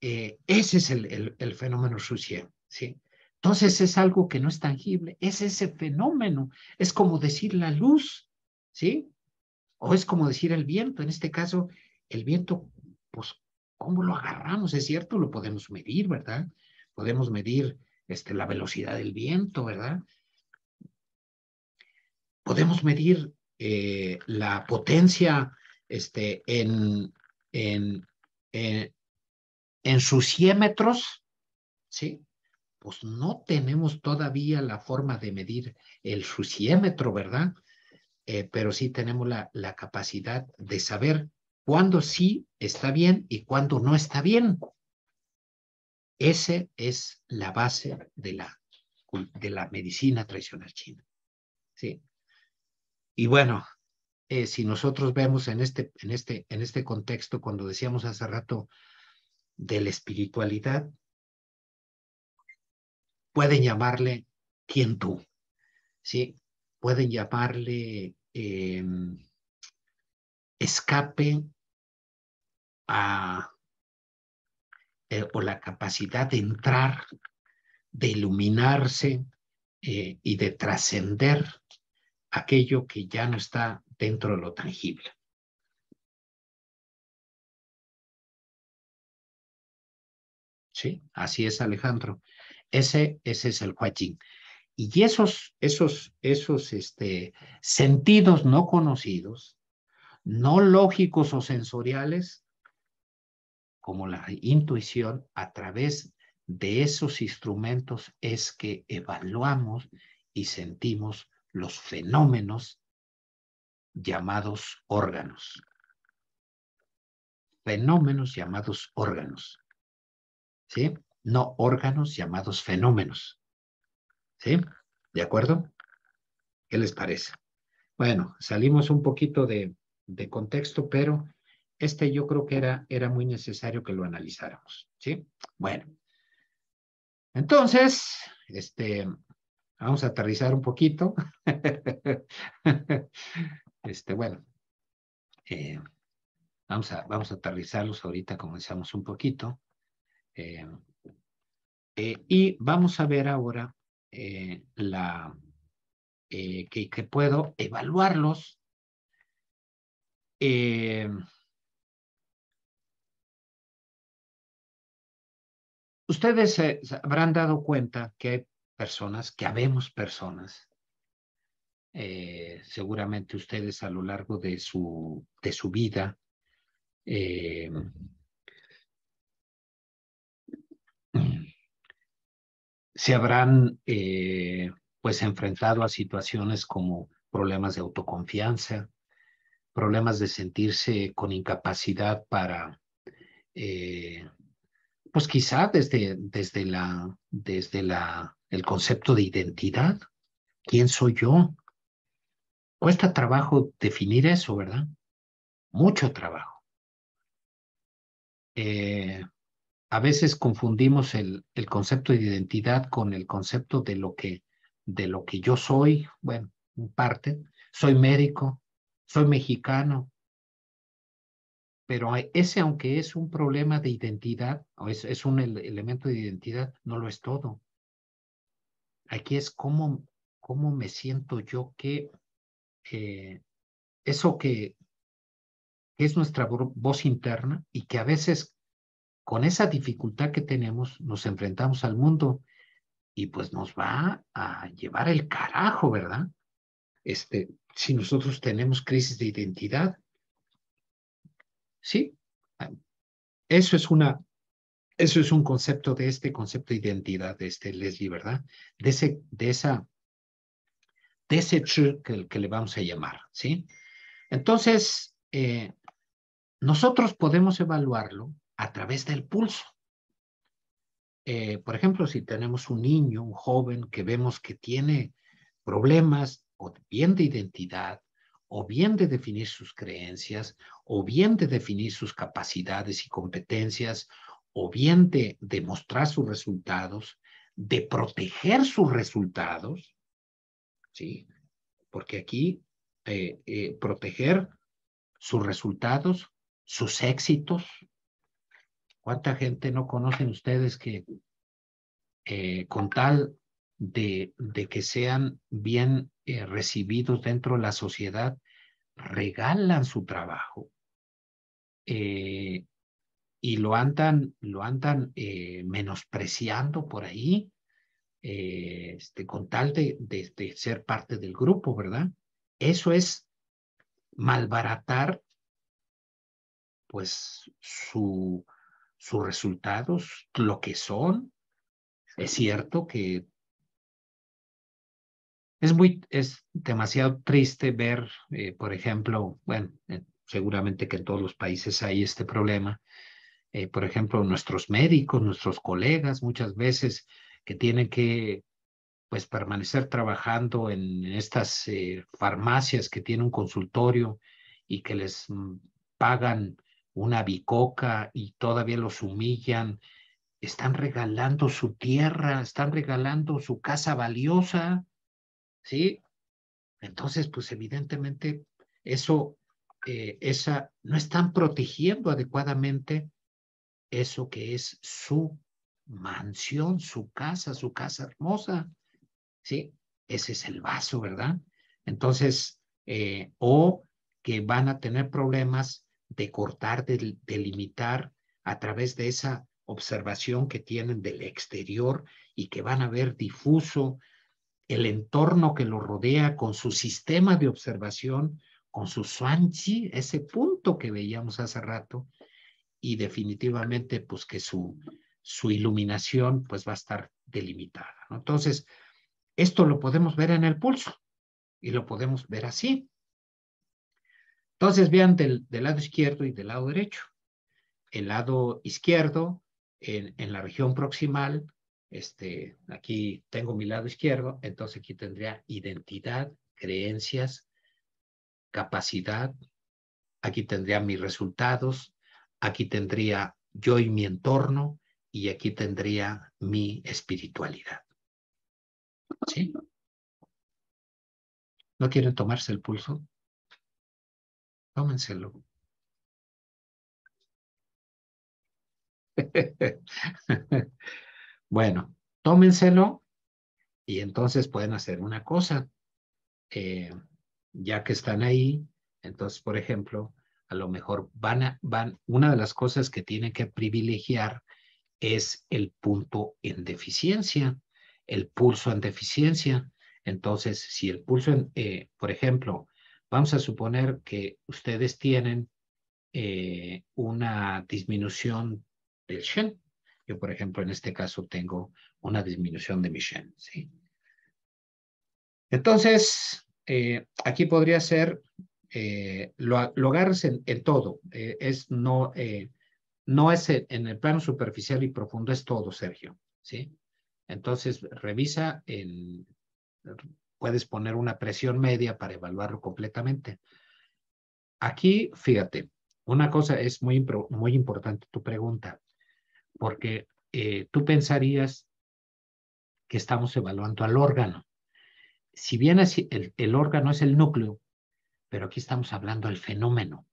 Speaker 1: Eh, ese es el, fenómeno sucio, ¿sí? Entonces es algo que no es tangible, es ese fenómeno, es como decir la luz, ¿sí? O es como decir el viento, en este caso el viento, pues, ¿cómo lo agarramos? Es cierto, lo podemos medir, ¿verdad? Podemos medir este, la velocidad del viento, ¿verdad? Podemos medir eh, la potencia este, en, en, eh, en, en ¿sí? Pues no tenemos todavía la forma de medir el suciémetro, ¿verdad? Eh, pero sí tenemos la, la capacidad de saber cuándo sí está bien y cuando no está bien. Esa es la base de la, de la medicina tradicional china. ¿sí? Y bueno, eh, si nosotros vemos en este, en, este, en este contexto, cuando decíamos hace rato de la espiritualidad, pueden llamarle quien tú, ¿sí? Pueden llamarle em, escape eh, o la capacidad de entrar, de iluminarse eh, y de trascender aquello que
Speaker 2: ya no está dentro de lo tangible. Sí, así es, Alejandro. Ese,
Speaker 1: es el Huachín. Y esos, esos, esos este, sentidos no conocidos, no lógicos o sensoriales, como la intuición, a través de esos instrumentos es que evaluamos y sentimos los fenómenos llamados órganos. Fenómenos llamados órganos. ¿Sí? No órganos llamados fenómenos. ¿Sí? ¿De acuerdo? ¿Qué les parece? Bueno, salimos un poquito de, de contexto, pero este yo creo que era, era muy necesario que lo analizáramos, ¿sí? Bueno, entonces, este, vamos a aterrizar un poquito. <laughs> este, bueno, eh, vamos, a, vamos a aterrizarlos ahorita, comenzamos un poquito. Eh, eh, y vamos a ver ahora la, que, que puedo evaluarlos
Speaker 2: eh, Ustedes se habrán dado cuenta que hay personas, que habemos personas, eh, seguramente
Speaker 1: ustedes a lo largo de su, de su vida,
Speaker 2: eh,
Speaker 1: se habrán eh, pues enfrentado a situaciones como problemas de autoconfianza, problemas de sentirse con incapacidad para eh, pues quizá desde, desde, la, desde la, el concepto de identidad. ¿Quién soy yo? Cuesta trabajo definir eso, ¿verdad? Mucho trabajo. Eh, a veces confundimos el, el, concepto de identidad con el concepto de lo que, de lo que yo soy, bueno, en parte. Soy médico, soy mexicano, pero ese, aunque es un problema de identidad, o es, un elemento de identidad, no lo es todo. Aquí es cómo, cómo me siento yo que eh, eso que, es nuestra voz interna y que a veces con esa dificultad que tenemos nos enfrentamos al mundo y pues nos va a llevar el carajo, ¿verdad? Este, si nosotros tenemos crisis de identidad, ¿Sí? Eso es una... Eso es un concepto de este concepto de identidad, de este Leslie, ¿verdad? De, ese, de esa, de ese que, que le vamos a llamar, ¿sí? Entonces, eh, nosotros podemos evaluarlo a través del pulso. Eh, por ejemplo, si tenemos un niño, un joven que vemos que tiene problemas o bien de identidad o bien de definir sus creencias, o bien de definir sus capacidades y competencias, o bien de demostrar sus resultados, de proteger sus resultados, ¿sí? Porque aquí eh, eh, proteger sus resultados, sus éxitos. ¿Cuánta gente no conocen ustedes que eh, con tal de, que sean bien eh, recibidos dentro de la sociedad, regalan su trabajo eh, y lo andan, lo andan eh, menospreciando por ahí, este, con tal de, de, ser parte del grupo, ¿verdad? Eso es malbaratar pues su, sus resultados, lo que son. Es cierto que es, muy, es demasiado triste ver, eh, por ejemplo, bueno, eh, seguramente que en todos los países hay este problema, eh, por ejemplo, nuestros médicos, nuestros colegas, muchas veces que tienen que pues, permanecer trabajando en estas farmacias que tienen un consultorio y que les mm, pagan una bicoca y todavía los humillan, están regalando su tierra, están regalando su casa valiosa ¿sí? Entonces, pues evidentemente eso, eh, esa, no están protegiendo adecuadamente eso que es su mansión, su casa, su casa hermosa, ¿sí? Ese es el vaso, ¿verdad? Entonces, eh, o que van a tener problemas de cortar, de, delimitar a través de esa observación que tienen del exterior y que van a ver difuso el entorno que lo rodea, con su sistema de observación, con su Swanchi ese punto que veíamos hace rato, y definitivamente pues que su, su iluminación pues va a estar delimitada. Entonces, esto lo podemos ver en el pulso y lo podemos ver así. Entonces, vean del, del lado izquierdo y del lado derecho. El lado izquierdo, en la región proximal, este, aquí tengo mi lado izquierdo, entonces aquí tendría identidad, creencias, capacidad, aquí tendría mis resultados, aquí tendría yo y mi entorno, y aquí tendría mi espiritualidad.
Speaker 2: ¿Sí? ¿No quieren tomarse el pulso? Tómenselo. <laughs> Bueno, tómenselo
Speaker 1: y entonces pueden hacer una cosa. Eh, ya que están ahí, entonces, por ejemplo, a lo mejor van a, van, una de las cosas que tienen que privilegiar es el punto en deficiencia, el pulso en deficiencia. Entonces, si el pulso, en, eh, por ejemplo, vamos a suponer que ustedes tienen eh, una disminución del Shen, yo, por ejemplo, en este caso tengo una disminución de mi Shen, ¿sí? Entonces, eh, aquí podría ser eh, lo, agarras en, todo. Eh, es no, no es en, el plano superficial y profundo, es todo, Sergio, ¿sí? Entonces, revisa Puedes poner una presión media para evaluarlo completamente. Aquí, fíjate, una cosa es muy, muy importante tu pregunta porque eh, tú pensarías que estamos evaluando al órgano. Si bien el, órgano es el núcleo, pero aquí estamos hablando del fenómeno,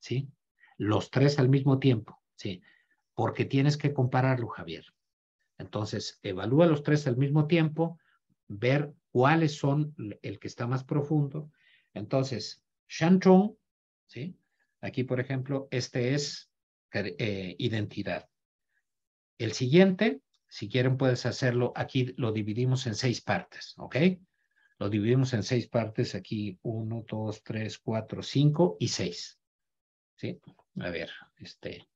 Speaker 1: ¿sí? Los tres al mismo tiempo, ¿sí? Porque tienes que compararlo, Javier. Entonces, evalúa los tres al mismo tiempo, ver cuáles son el que está más profundo. Entonces, Shantung, ¿sí? Aquí, por ejemplo, este es eh, identidad. El siguiente, si quieren puedes hacerlo, aquí lo dividimos en seis partes, ¿ok? Lo dividimos en seis partes aquí, uno, dos, tres, cuatro, cinco y seis. ¿Sí? A ver, este...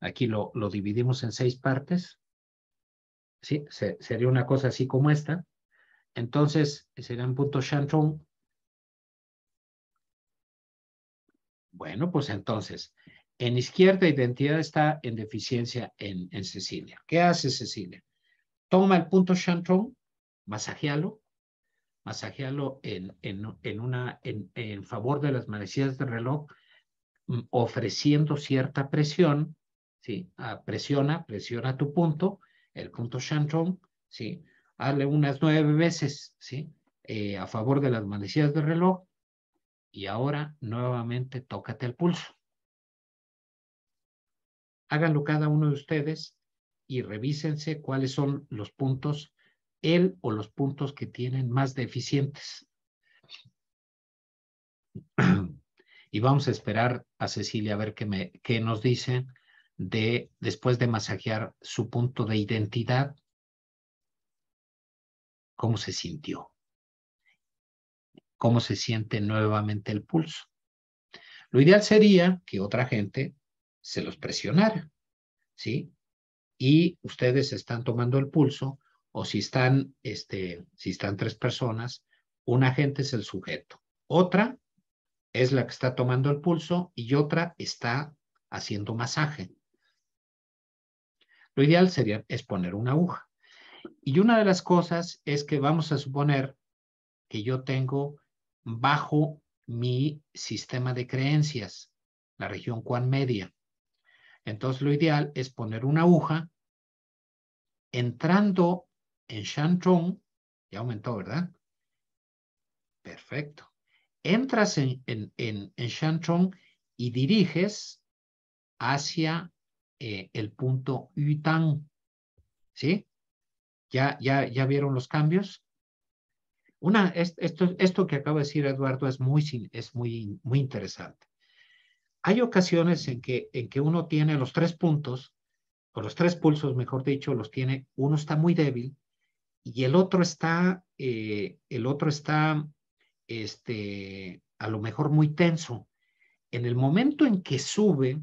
Speaker 1: Aquí lo, dividimos en seis partes. ¿Sí? sería una cosa así como esta. Entonces, un punto Shantung. Bueno, pues entonces, en izquierda, identidad está en deficiencia en, Cecilia. ¿Qué hace Cecilia? Toma el punto Chantrón, masajealo, masajealo en, en, una, en, favor de las manecillas del reloj, mm, ofreciendo cierta presión, ¿sí? Ah, presiona, presiona tu punto, el punto Chantron, ¿sí? Hazle unas nueve veces, ¿sí? Eh, a favor de las manecillas del reloj, y ahora nuevamente tócate el pulso háganlo cada uno de ustedes y revísense cuáles son los puntos, él o los puntos que tienen más deficientes. <clears throat> Y vamos a esperar a Cecilia a ver qué, me, qué nos dice de, después de masajear su punto de identidad, cómo se sintió, cómo se siente nuevamente el pulso. Lo ideal sería que otra gente se los presionara, ¿sí? Y ustedes están tomando el pulso o si están, este, si están tres personas, una agente es el sujeto, otra es la que está tomando el pulso y otra está haciendo masaje. Lo ideal sería es poner una aguja. Y una de las cosas es que vamos a suponer que yo tengo bajo mi sistema de creencias, la región cuan media. Entonces lo ideal es poner una aguja entrando en Shantong, ya aumentó, ¿verdad? Perfecto. Entras en, en, y diriges hacia eh, el punto Yutang. ¿Sí? ¿Ya, ya, ¿Ya vieron los cambios? Una, esto, esto que acaba de decir Eduardo es muy, es muy, muy interesante. Hay ocasiones en que, en que uno tiene los tres puntos, o los tres pulsos, mejor dicho, los tiene, uno está muy débil y el otro está, eh, el otro está, este, a lo mejor muy tenso. En el momento en que sube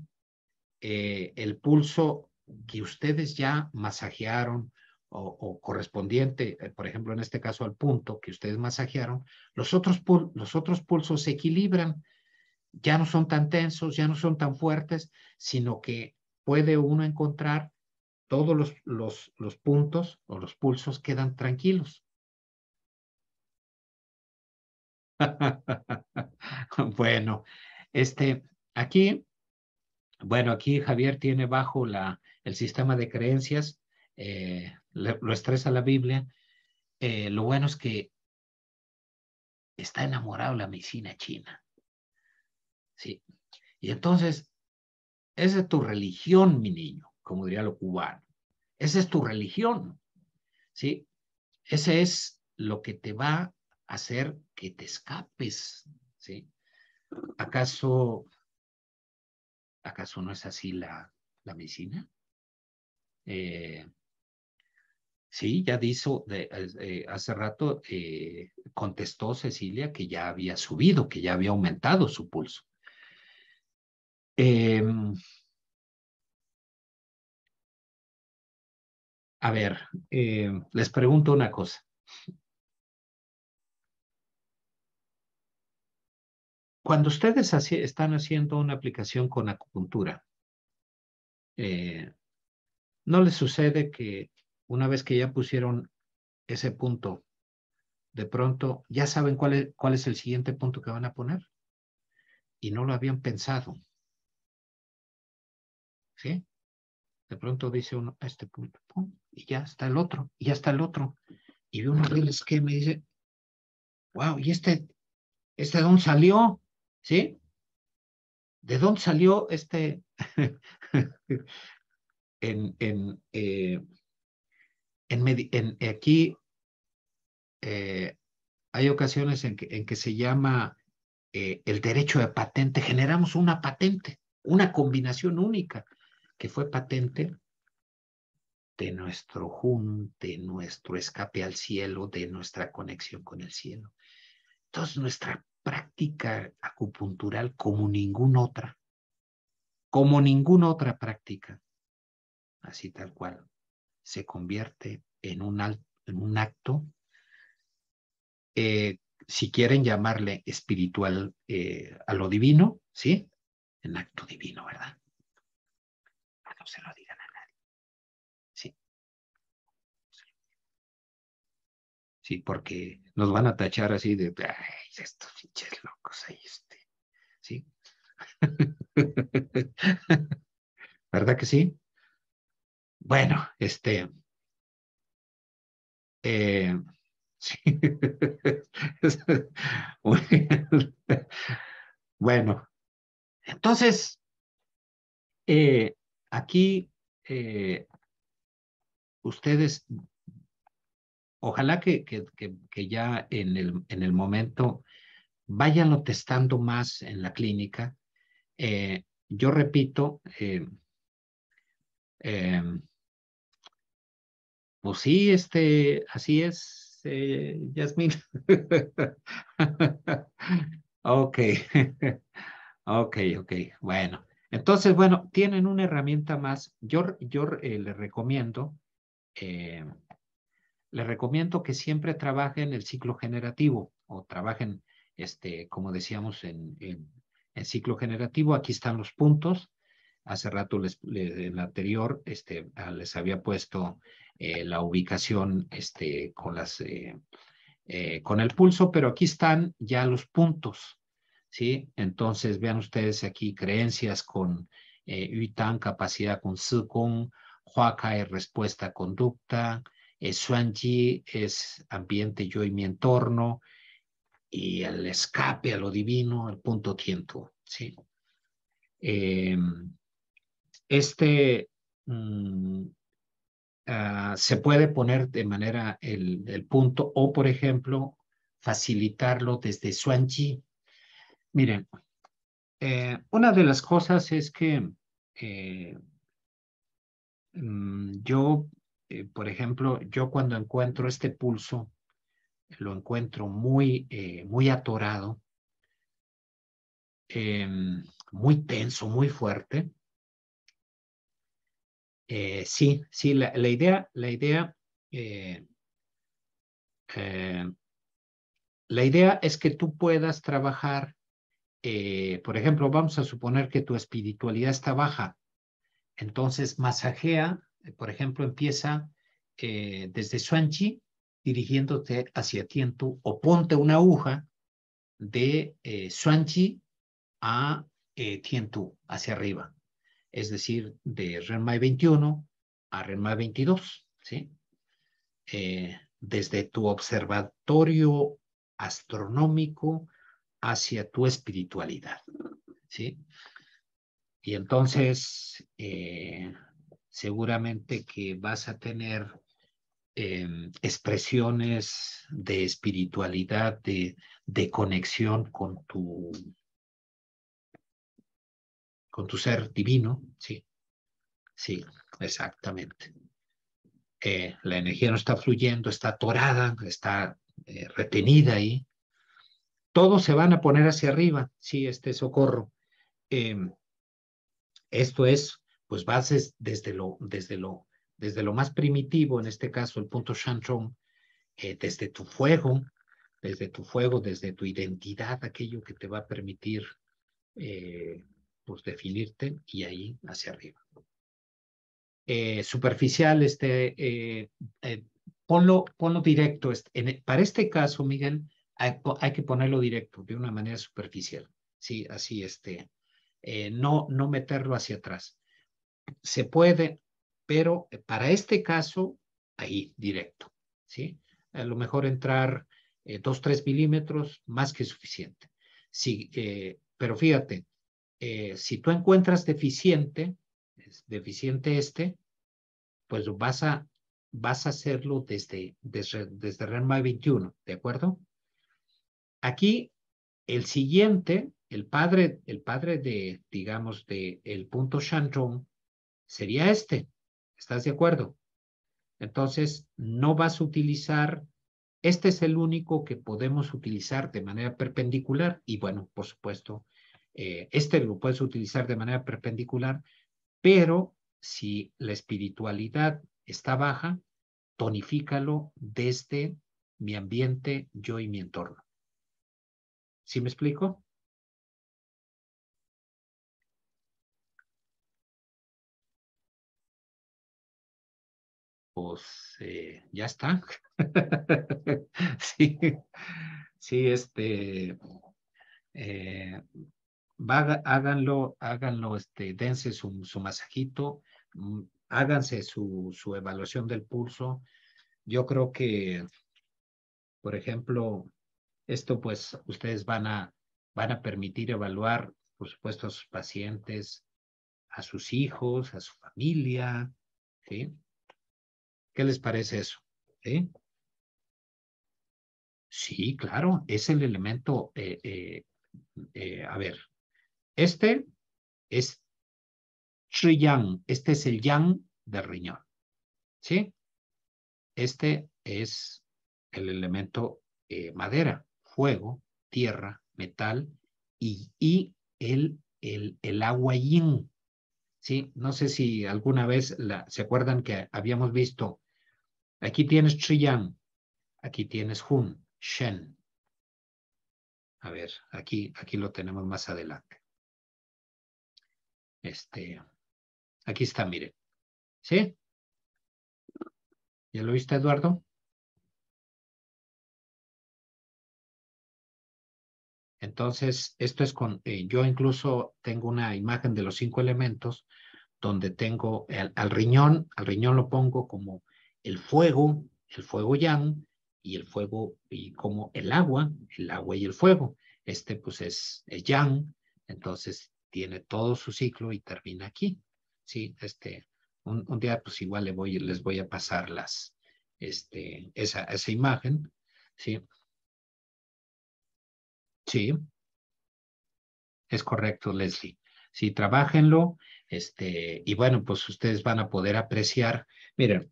Speaker 1: eh, el pulso que ustedes ya masajearon o, correspondiente, eh, por ejemplo, en este caso al punto que ustedes masajearon, los otros, los otros pulsos se equilibran ya no son tan tensos, ya no son tan fuertes, sino que puede uno encontrar todos los, los, los puntos o los pulsos quedan tranquilos. <laughs> bueno, este, aquí, bueno, aquí Javier tiene bajo la, el sistema de creencias, eh, lo estresa la Biblia. Eh, lo bueno es que está enamorado de la medicina china. Sí. Y entonces, esa es tu religión, mi niño, como diría lo cubano. Esa es tu religión. Sí. Ese es lo que te va a hacer que te escapes. Sí. ¿Acaso, acaso no es así la, medicina? Eh, sí, ya dijo eh, hace rato, eh, contestó Cecilia que ya había
Speaker 2: subido, que ya había aumentado su pulso. Em, a ver, em, les pregunto una cosa.
Speaker 1: Cuando ustedes están haciendo una aplicación con acupuntura, eh, ¿no les sucede que una vez que ya pusieron ese punto, de pronto ya saben cuál es el siguiente punto que van a poner? Y no lo habían pensado. ¿sí? De pronto dice uno a este punto, y ya está el otro, y ya está el otro. Y ve uno del esquema y dice, wow, ¿y este, este de dónde salió? ¿Sí? ¿De dónde salió este? <laughs> en, en, eh, en, en, aquí eh, hay ocasiones en que, en que se llama eh, el derecho de patente. Generamos una patente, una combinación única que fue patente de nuestro jun, de nuestro escape al cielo, de nuestra conexión con el cielo. Entonces, nuestra práctica acupuntural como ninguna otra, como ninguna otra práctica, así tal cual, se convierte en un, en un acto, eh, si quieren llamarle
Speaker 2: espiritual eh, a lo divino, ¿sí? En acto divino, ¿verdad? se lo digan a nadie. Sí. Sí, porque nos van a tachar así de, estos
Speaker 1: pinches locos ahí, este. Sí. <laughs>
Speaker 2: ¿Verdad que sí? Bueno, este. Eh, <laughs> <laughs> bueno,
Speaker 1: entonces, eh, aquí eh, ustedes, ojalá que, que, que, ya en el, en el, momento vayanlo testando más en la clínica. Eh, yo repito, eh, em, pues sí, este, así es, Yasmin. <laughs> ok, <laughs> ok, ok, bueno. Entonces, bueno, tienen una herramienta más. Yo, eh, les recomiendo, eh, recomiendo que siempre trabajen el ciclo generativo o trabajen, este, como decíamos, en, el ciclo generativo. Aquí están los puntos. Hace rato les, en el anterior este, ah, les había puesto eh, la ubicación este, con, las, con el pulso, pero aquí están ya los puntos. ¿sí? Entonces, vean ustedes aquí creencias con eh, tan capacidad con huaca es respuesta, conducta, es eh, Suanji es ambiente, yo y mi entorno, y el escape a lo divino, el punto tiento. ¿sí? Eh, este mm, ah, se puede poner de manera el, el, punto o, por ejemplo, facilitarlo desde Suanji, Miren, eh, una de las cosas es que eh, mm, yo, eh, por ejemplo, yo cuando encuentro este pulso, lo encuentro muy, muy atorado, em, muy tenso, muy fuerte. sí, sí, la, idea, la idea la idea es que tú puedas trabajar eh, por ejemplo, vamos a suponer que tu espiritualidad está baja. Entonces, masajea, por ejemplo, empieza eh, desde Suanchi dirigiéndote hacia Tientu o ponte una aguja de eh, Suanchi a eh, Tientu, hacia arriba. Es decir, de Renmai 21 a Renmai 22, ¿sí? desde tu observatorio astronómico, hacia tu espiritualidad. ¿sí? Y entonces, eh, seguramente que vas a tener em, expresiones de espiritualidad, de, conexión
Speaker 2: con tu, con tu ser divino, sí, sí, exactamente. Eh, la energía no está
Speaker 1: fluyendo, está atorada, está eh, retenida ahí, todos se van a poner hacia arriba, sí, este socorro. Em, esto es, pues, bases desde lo, desde lo, desde lo más primitivo, en este caso el punto Shantrong, eh, desde tu fuego, desde tu fuego, desde tu identidad, aquello que te va a permitir, eh, pues, definirte y ahí hacia arriba. Eh, superficial, este, ponlo, ponlo directo. Este, e, para este caso, Miguel, hay, que ponerlo directo, de una manera superficial, ¿sí? Así, este, eh, no, no meterlo hacia atrás. Se puede, pero eh, para este caso, ahí, directo, ¿sí? A lo mejor entrar eh, dos, 2-3 milímetros, más que suficiente. Sí, pero fíjate, si tú encuentras deficiente, deficiente este, pues vas a, vas a hacerlo desde, desde, desde 21, ¿de acuerdo? Aquí el siguiente, el padre, el padre de, digamos, de el punto Shantung sería este. ¿Estás de acuerdo? Entonces, no vas a utilizar, este es el único que podemos utilizar de manera perpendicular y bueno, por supuesto, eh, este lo puedes utilizar de manera perpendicular, pero si la espiritualidad está baja, tonifícalo
Speaker 2: desde mi ambiente, yo y mi entorno. ¿Sí me explico? Pues eh, ya está. <laughs> sí, sí, este.
Speaker 1: Eh, háganlo, háganlo, este, dense su, masajito, mm, háganse su evaluación del pulso. Yo creo que, por ejemplo, esto pues ustedes van a, van a permitir evaluar, por supuesto, a sus pacientes, a sus hijos, a su familia. ¿sí? ¿Qué les parece eso? ¿Sí? claro, es el elemento, eh, eh, eh, a ver, este es Yang, este es el yang del riñón, ¿sí? Este es el elemento madera, fuego, tierra, metal y, y el, el, el, agua yin. ¿Sí? No sé si alguna vez la, se acuerdan que habíamos visto, aquí tienes
Speaker 2: Chiyang, aquí tienes Hun, Shen. A ver, aquí, aquí lo tenemos más adelante. Este, aquí está, mire. ¿Sí? ¿Ya lo viste, Eduardo? Entonces, esto es con, eh, yo incluso tengo una imagen de los cinco elementos
Speaker 1: donde tengo al riñón, al riñón lo pongo como el fuego, el fuego yang, y el fuego, y como el agua, el agua y el fuego. Este pues es, yang, entonces tiene todo su ciclo y termina aquí. Sí, este, un, un día pues igual le voy, les voy a pasar las, este, esa, esa imagen, ¿sí? Sí. Es correcto, Leslie. Sí, trabajenlo. Este, y bueno, pues ustedes van a poder apreciar. Miren,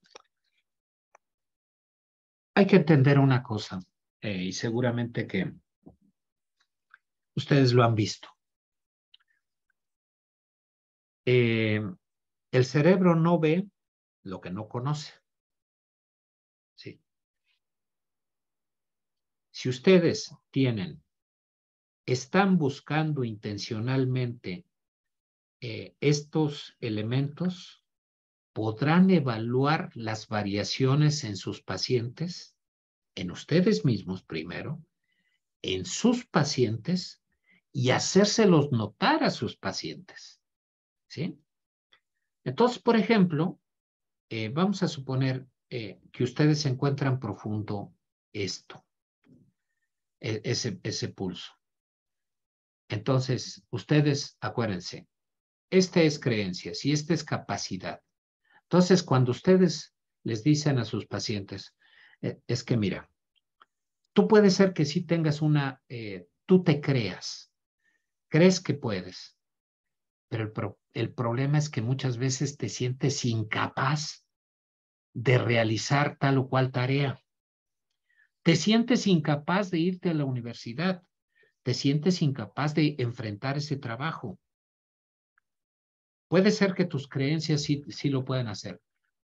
Speaker 2: hay que entender una cosa,
Speaker 1: eh, y seguramente que
Speaker 2: ustedes lo han visto. Eh, el cerebro no ve lo que no conoce. Sí.
Speaker 1: Si ustedes tienen están buscando intencionalmente eh, estos elementos, podrán evaluar las variaciones en sus pacientes, en ustedes mismos primero, en sus pacientes y hacérselos notar a sus pacientes. ¿Sí? Entonces, por ejemplo, eh, vamos a suponer eh, que ustedes encuentran profundo esto, e-, ese pulso. Entonces, ustedes acuérdense, esta es creencia, si esta es capacidad. Entonces, cuando ustedes les dicen a sus pacientes, eh, es que mira, tú puedes ser que sí tengas una, eh, tú te creas, crees que puedes, pero el problema es que muchas veces te sientes incapaz de realizar tal o cual tarea. Te sientes incapaz de irte a la universidad te sientes incapaz de enfrentar ese trabajo. Puede ser que tus creencias sí, lo puedan hacer,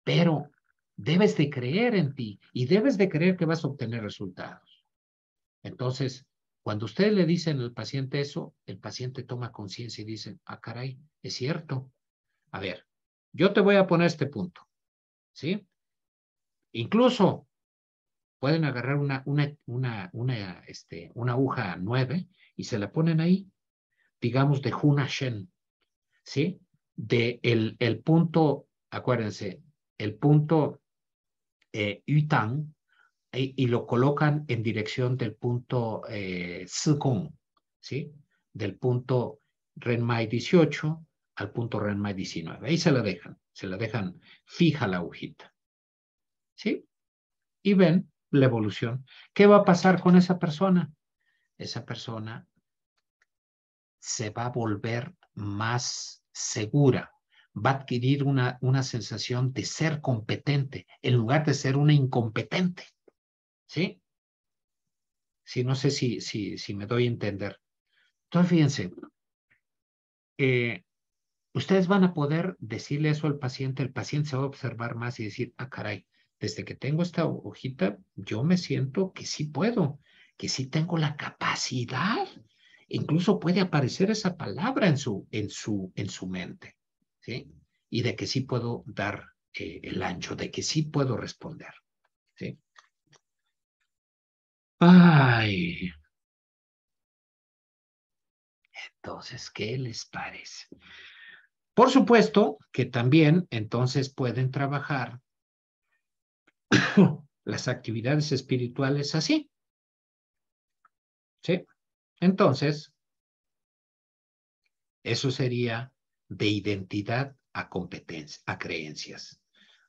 Speaker 1: pero debes de creer en ti y debes de creer que vas a obtener resultados. Entonces, cuando ustedes le dicen al paciente eso, el paciente toma conciencia y dice, ah, caray, es cierto. A ver, yo te voy a poner este punto, ¿sí? Incluso pueden agarrar una, una, una, este, una aguja nueve y se la ponen ahí, digamos, de Hun Shen, ¿sí? De el, el punto, acuérdense, el punto eh, Yutang eh, y, lo colocan en dirección del punto eh, ¿sí? Del punto Renmai 18 al punto Renmai 19. Ahí se la dejan, se la dejan fija la agujita, ¿sí? Y ven la evolución. ¿Qué va a pasar con esa persona? Esa persona se va a volver más segura, va a adquirir una, una sensación de ser competente en lugar de ser una incompetente. ¿Sí? Si no sé si, si, si me doy a entender. Entonces, fíjense, eh, ustedes van a poder decirle eso al paciente, el paciente se va a observar más y decir, ah, caray, desde que tengo esta hojita, yo me siento que sí puedo, que sí tengo la capacidad. Incluso puede aparecer esa palabra en su, en su, en su mente, ¿sí? Y de que sí puedo dar eh, el ancho, de que sí puedo responder, ¿sí?
Speaker 2: Ay. Entonces, ¿qué les parece? Por supuesto
Speaker 1: que también entonces pueden trabajar <coughs> las actividades espirituales así. ¿Sí? Entonces, eso sería de identidad a competencia, a creencias.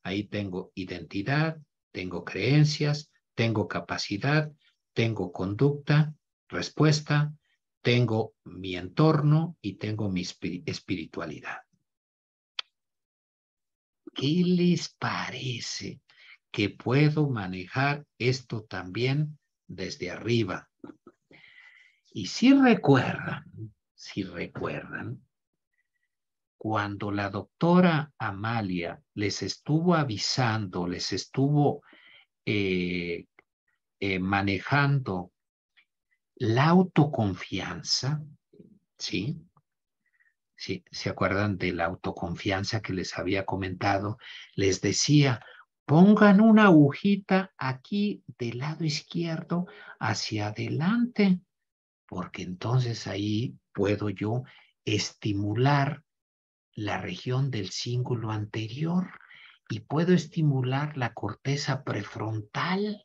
Speaker 1: Ahí tengo identidad, tengo creencias, tengo capacidad, tengo conducta, respuesta, tengo mi entorno y tengo mi espiritualidad. ¿Qué les parece? que puedo manejar esto también desde arriba. Y si recuerdan, si recuerdan, cuando la doctora Amalia les estuvo avisando, les estuvo eh, eh, manejando la autoconfianza, ¿sí? ¿sí? ¿Se acuerdan de la autoconfianza que les había comentado? Les decía, pongan una agujita aquí del lado izquierdo hacia adelante, porque entonces ahí puedo yo estimular la región del cíngulo anterior y puedo estimular la corteza prefrontal.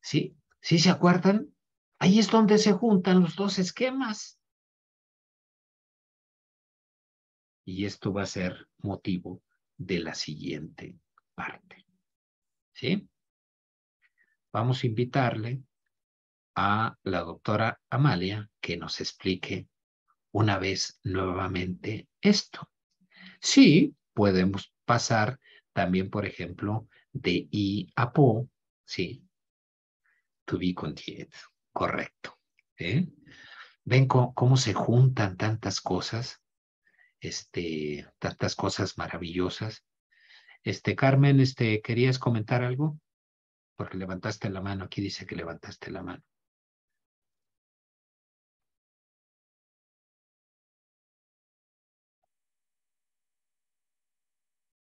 Speaker 2: ¿Sí? ¿Sí se acuerdan? Ahí es donde se juntan los dos esquemas. Y esto va a ser motivo de la siguiente parte. ¿sí?
Speaker 1: Vamos a invitarle a la doctora Amalia que nos explique una vez nuevamente esto. Sí, podemos pasar también, por ejemplo, de I a PO, ¿sí? To be continued, correcto. Ven cómo, se juntan tantas cosas, este, tantas cosas maravillosas este, Carmen, este, ¿querías comentar algo? Porque
Speaker 2: levantaste la mano, aquí dice que levantaste la mano.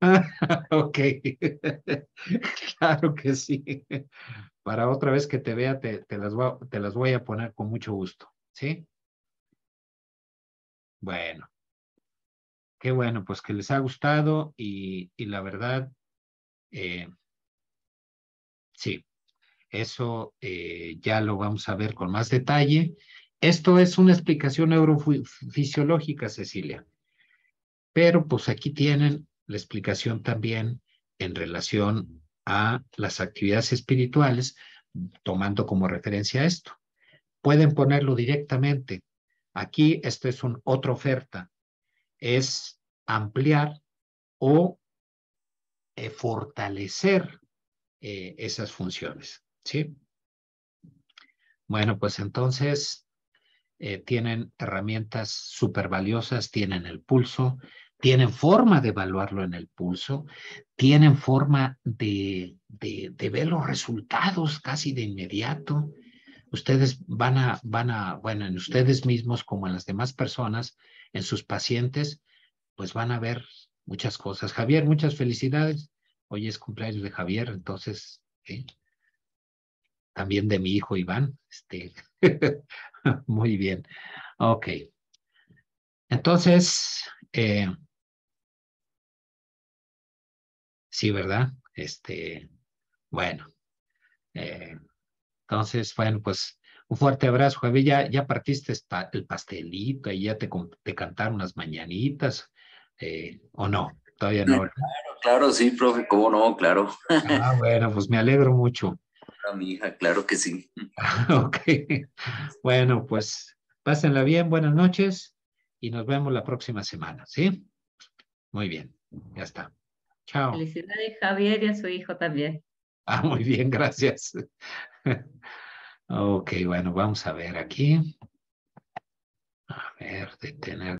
Speaker 2: <laughs> ok, <laughs> claro que sí.
Speaker 1: Para otra vez que te vea, te, las, voy, te las voy a poner con mucho gusto, ¿sí?
Speaker 2: Bueno, Qué bueno, pues que les ha gustado y, la verdad, eh, sí,
Speaker 1: eso eh, ya lo vamos a ver con más detalle. Esto es una explicación neurofisiológica, Cecilia, pero pues aquí tienen la explicación también en relación a las actividades espirituales, tomando como referencia esto. Pueden ponerlo directamente. Aquí esto es un, otra oferta es ampliar o eh, fortalecer eh, esas funciones. ¿sí? Bueno, pues entonces eh, tienen herramientas súper valiosas, tienen el pulso, tienen forma de evaluarlo en el pulso, tienen forma de, ver los resultados casi de inmediato. Ustedes van a, van a, bueno, en ustedes mismos como en las demás personas, en sus pacientes, pues van a ver muchas cosas. Javier, muchas felicidades. Hoy es cumpleaños de Javier, entonces, ¿eh? también de mi hijo Iván. Este, <laughs> muy bien.
Speaker 2: Ok. Entonces, eh, sí, ¿verdad? Este, bueno.
Speaker 1: Eh, entonces, bueno, pues un fuerte abrazo, Javier. Ya, partiste el pastelito y ya te, cantaron las mañanitas, eh, ¿o no? Todavía no. Claro, claro, sí, profe, ¿cómo no? Claro. Ah, <laughs> bueno, pues me alegro mucho. A mi hija, claro que sí. <laughs> ok. Bueno, pues pásenla bien, buenas noches y nos vemos la próxima semana, ¿sí? Muy bien, ya está. Chao.
Speaker 2: Felicidades, Javier, y a su hijo también.
Speaker 1: Ah, muy bien,
Speaker 2: gracias. <laughs> Ok, bueno, vamos a ver aquí. A ver, detener.